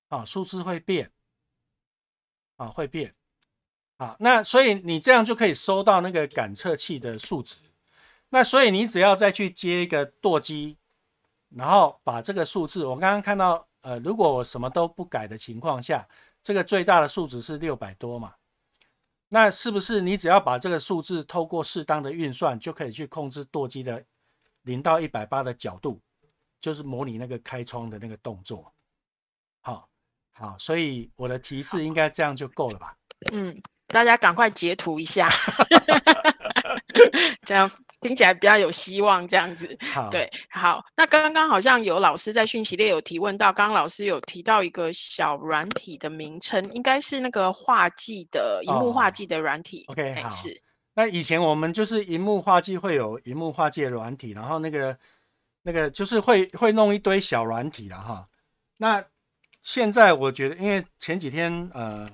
啊，数字会变，啊，会变，啊，那所以你这样就可以收到那个感测器的数值。那所以你只要再去接一个舵机，然后把这个数字，我刚刚看到，呃，如果我什么都不改的情况下，这个最大的数值是六百多嘛？那是不是你只要把这个数字透过适当的运算，就可以去控制舵机的零到一百八的角度？就是模拟那个开窗的那个动作，好，好，所以我的提示应该这样就够了吧？嗯，大家赶快截图一下，这样听起来比较有希望。这样子，对，好。那刚刚好像有老师在讯息列有提问到，刚刚老师有提到一个小软体的名称，应该是那个画技的，荧幕画技的软体。OK，是。那以前我们就是荧幕画技会有荧幕画技的软体，然后那个。那个就是会会弄一堆小软体了哈。那现在我觉得，因为前几天呃，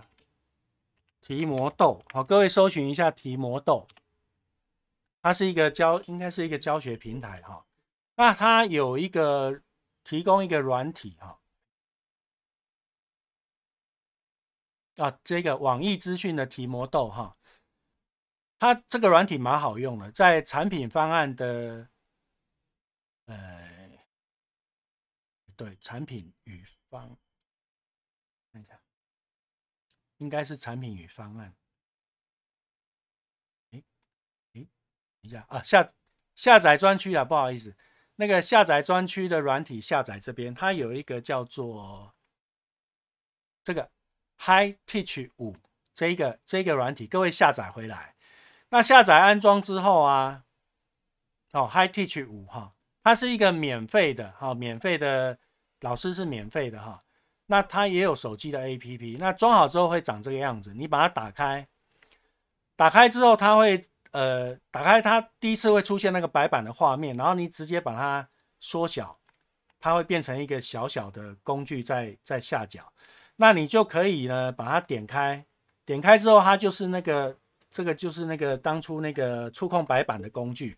提魔豆，好，各位搜寻一下提魔豆，它是一个教，应该是一个教学平台哈。那它有一个提供一个软体哈，啊，这个网易资讯的提魔豆哈，它这个软体蛮好用的，在产品方案的。呃，对，产品与方，看一下，应该是产品与方案。哎，哎，一下啊，下下载专区啊，不好意思，那个下载专区的软体下载这边，它有一个叫做这个 High Teach 五这个这个软体，各位下载回来。那下载安装之后啊，哦 h i g h Teach 五哈。它是一个免费的，哈，免费的老师是免费的哈。那它也有手机的 APP，那装好之后会长这个样子。你把它打开，打开之后它会，呃，打开它第一次会出现那个白板的画面，然后你直接把它缩小，它会变成一个小小的工具在在下角。那你就可以呢把它点开，点开之后它就是那个，这个就是那个当初那个触控白板的工具。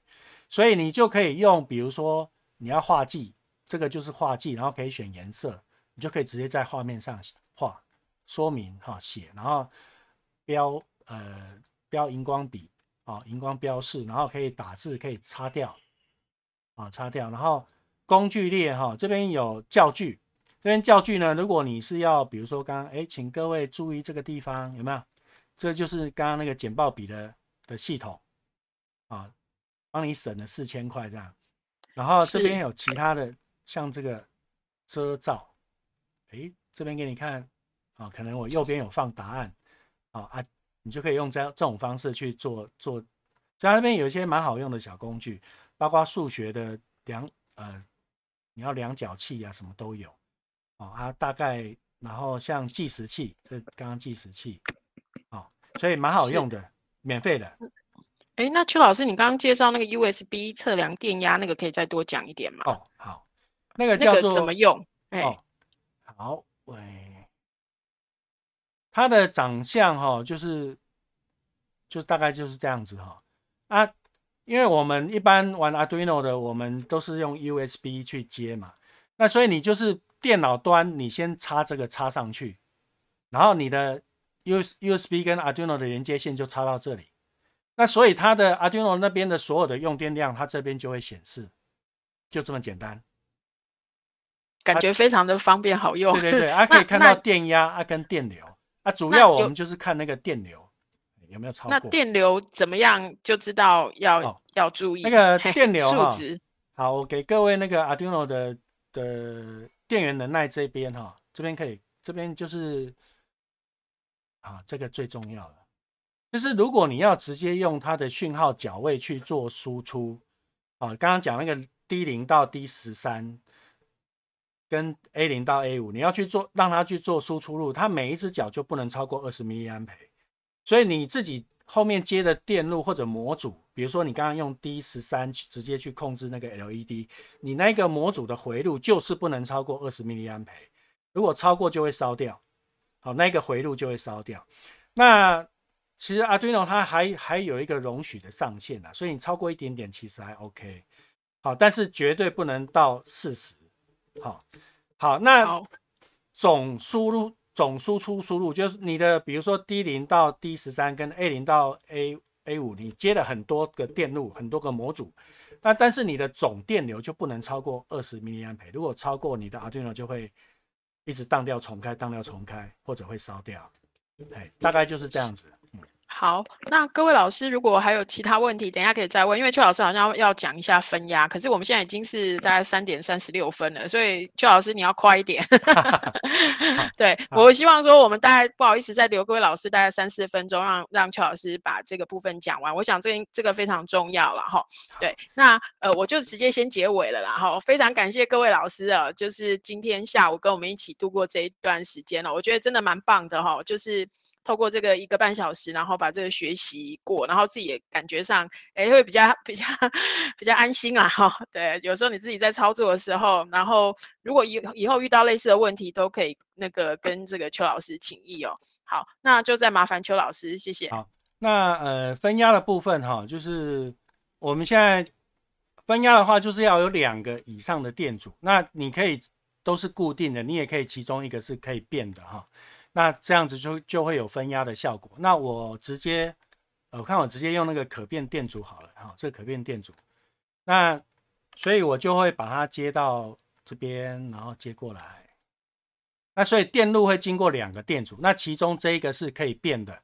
所以你就可以用，比如说你要画技，这个就是画技，然后可以选颜色，你就可以直接在画面上画，说明哈写，然后标呃标荧光笔啊荧光标示，然后可以打字，可以擦掉啊擦掉，然后工具列哈这边有教具，这边教具呢，如果你是要比如说刚刚哎，请各位注意这个地方有没有，这就是刚刚那个剪报笔的的系统。帮你省了四千块这样，然后这边有其他的，像这个遮罩，诶，这边给你看啊，可能我右边有放答案，啊啊，你就可以用这样这种方式去做做。所以那边有一些蛮好用的小工具，包括数学的量，呃，你要量角器啊，什么都有，啊啊，大概然后像计时器，这刚刚计时器，啊，所以蛮好用的，免费的。哎，那邱老师，你刚刚介绍那个 USB 测量电压那个，可以再多讲一点吗？哦，好，那个叫做怎么用？哎，好，喂，它的长相哈，就是就大概就是这样子哈啊，因为我们一般玩 Arduino 的，我们都是用 USB 去接嘛，那所以你就是电脑端你先插这个插上去，然后你的 U USB 跟 Arduino 的连接线就插到这里。那所以它的 Arduino 那边的所有的用电量，它这边就会显示，就这么简单，感觉非常的方便好用。对对对，啊可以看到电压啊跟电流啊，主要我们就是看那个电流有没有超过。那电流怎么样就知道要要注意？那个电流数值。好，我给各位那个 Arduino 的的电源能耐这边哈，这边可以，这边就是啊，这个最重要的。就是如果你要直接用它的讯号脚位去做输出，啊，刚刚讲那个 D 零到 D 十三，跟 A 零到 A 五，你要去做让它去做输出路，它每一只脚就不能超过二十毫安培，所以你自己后面接的电路或者模组，比如说你刚刚用 D 十三直接去控制那个 L E D，你那个模组的回路就是不能超过二十毫安培，如果超过就会烧掉，好，那个回路就会烧掉，那。其实 Arduino 它还还有一个容许的上限呐，所以你超过一点点其实还 OK，好，但是绝对不能到四十。好，好，那总输入总输出输入就是你的，比如说 D 零到 D 十三跟 A 零到 A A 五，你接了很多个电路，很多个模组，那但是你的总电流就不能超过二十毫安培。如果超过，你的 Arduino 就会一直当掉重开，当掉重开，或者会烧掉。哎，大概就是这样子。好，那各位老师，如果还有其他问题，等一下可以再问。因为邱老师好像要讲一下分压，可是我们现在已经是大概三点三十六分了，所以邱老师你要快一点。对我希望说，我们大概不好意思再留各位老师大概三四分钟，让让邱老师把这个部分讲完。我想这这个非常重要了哈。对，那呃我就直接先结尾了啦哈。非常感谢各位老师啊，就是今天下午跟我们一起度过这一段时间了，我觉得真的蛮棒的哈。就是。透过这个一个半小时，然后把这个学习过，然后自己也感觉上，哎，会比较比较比较安心啦，哈，对，有时候你自己在操作的时候，然后如果以以后遇到类似的问题，都可以那个跟这个邱老师请益哦。好，那就再麻烦邱老师，谢谢。好，那呃分压的部分哈，就是我们现在分压的话，就是要有两个以上的电阻，那你可以都是固定的，你也可以其中一个是可以变的哈。那这样子就就会有分压的效果。那我直接，呃，看我直接用那个可变电阻好了，好，这可变电阻。那所以，我就会把它接到这边，然后接过来。那所以电路会经过两个电阻，那其中这一个是可以变的。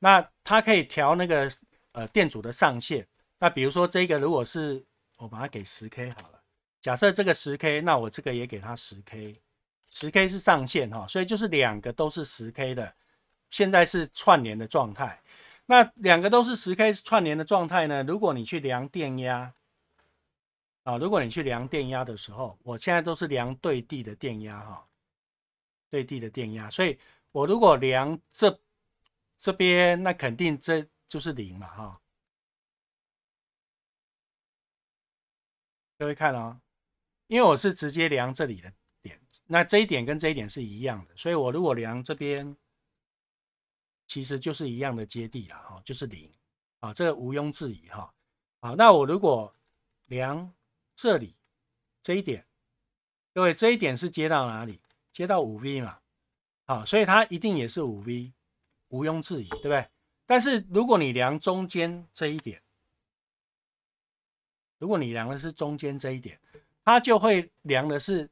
那它可以调那个呃电阻的上限。那比如说这个，如果是我把它给十 k 好了，假设这个十 k，那我这个也给它十 k。十 k 是上限哈，所以就是两个都是十 k 的，现在是串联的状态。那两个都是十 k 串联的状态呢？如果你去量电压啊，如果你去量电压的时候，我现在都是量对地的电压哈，对地的电压。所以我如果量这这边，那肯定这就是零嘛哈。各位看啊，因为我是直接量这里的。那这一点跟这一点是一样的，所以我如果量这边，其实就是一样的接地了哈，就是零啊，这毋庸置疑哈。好，那我如果量这里这一点，各位这一点是接到哪里？接到五 V 嘛，好，所以它一定也是五 V，毋庸置疑，对不对？但是如果你量中间这一点，如果你量的是中间这一点，它就会量的是。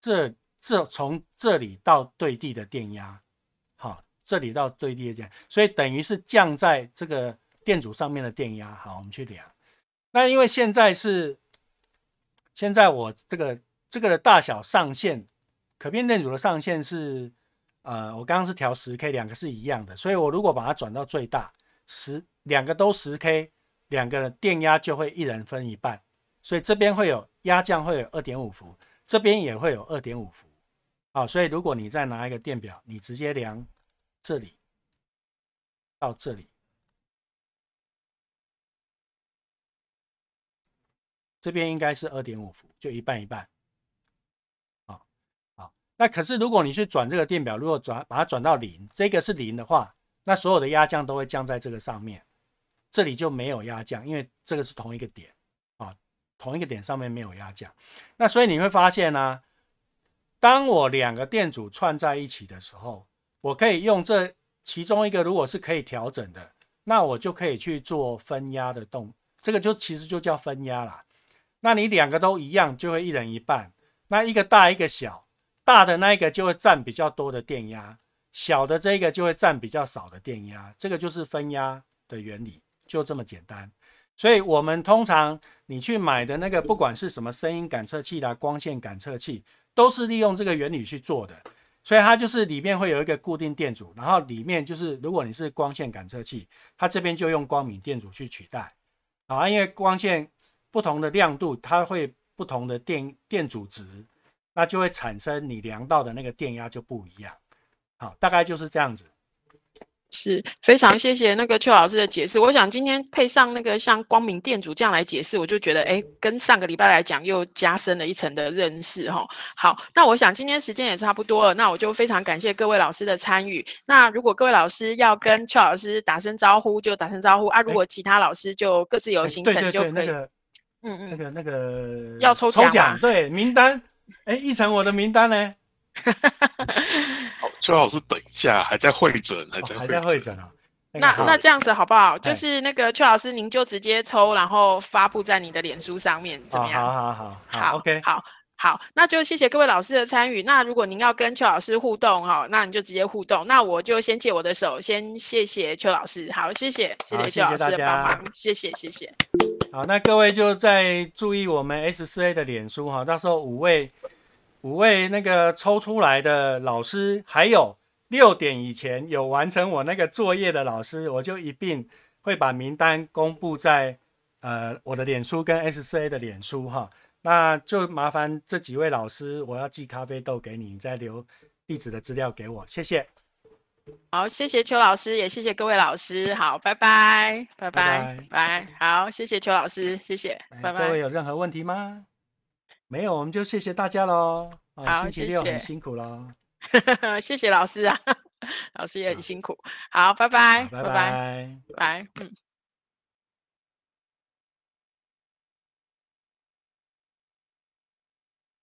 这这从这里到对地的电压，好，这里到对地的电压，所以等于是降在这个电阻上面的电压。好，我们去量。那因为现在是现在我这个这个的大小上限，可变电阻的上限是呃，我刚刚是调十 k，两个是一样的。所以我如果把它转到最大十，两个都十 k，两个的电压就会一人分一半。所以这边会有压降，会有二点五伏。这边也会有二点五伏，好，所以如果你再拿一个电表，你直接量这里到这里，这边应该是二点五伏，就一半一半。好，好，那可是如果你去转这个电表，如果转把它转到零，这个是零的话，那所有的压降都会降在这个上面，这里就没有压降，因为这个是同一个点。同一个点上面没有压降，那所以你会发现呢，当我两个电阻串在一起的时候，我可以用这其中一个，如果是可以调整的，那我就可以去做分压的动，这个就其实就叫分压啦。那你两个都一样，就会一人一半。那一个大一个小，大的那一个就会占比较多的电压，小的这个就会占比较少的电压，这个就是分压的原理，就这么简单。所以，我们通常你去买的那个，不管是什么声音感测器啦、光线感测器，都是利用这个原理去做的。所以它就是里面会有一个固定电阻，然后里面就是如果你是光线感测器，它这边就用光敏电阻去取代。啊，因为光线不同的亮度，它会不同的电电阻值，那就会产生你量到的那个电压就不一样。好，大概就是这样子。是非常谢谢那个邱老师的解释。我想今天配上那个像光明店主这样来解释，我就觉得哎，跟上个礼拜来讲又加深了一层的认识哈。好，那我想今天时间也差不多了，那我就非常感谢各位老师的参与。那如果各位老师要跟邱老师打声招呼，就打声招呼啊。如果其他老师就各自有行程就可以。嗯嗯，那个那个。要抽奖？对，名单。哎，一成，我的名单呢？邱老师等一下，还在会诊，还在会诊啊。那那这样子好不好？就是那个邱老师，您就直接抽，然后发布在你的脸书上面，怎么样？好，好，好，好，OK，好好，那就谢谢各位老师的参与。那如果您要跟邱老师互动哈，那你就直接互动。那我就先借我的手，先谢谢邱老师，好，谢谢，谢谢邱老师的帮忙，谢谢，谢谢。好，那各位就在注意我们 S 四 A 的脸书哈，到时候五位。五位那个抽出来的老师，还有六点以前有完成我那个作业的老师，我就一并会把名单公布在呃我的脸书跟 S c A 的脸书哈。那就麻烦这几位老师，我要寄咖啡豆给你，再留地址的资料给我，谢谢。好，谢谢邱老师，也谢谢各位老师。好，拜拜，拜拜，拜。好，谢谢邱老师，谢谢。各位有任何问题吗？没有，我们就谢谢大家喽。啊，星期六很辛苦喽。谢谢老师啊，老师也很辛苦。好，拜拜，拜拜，拜。嗯。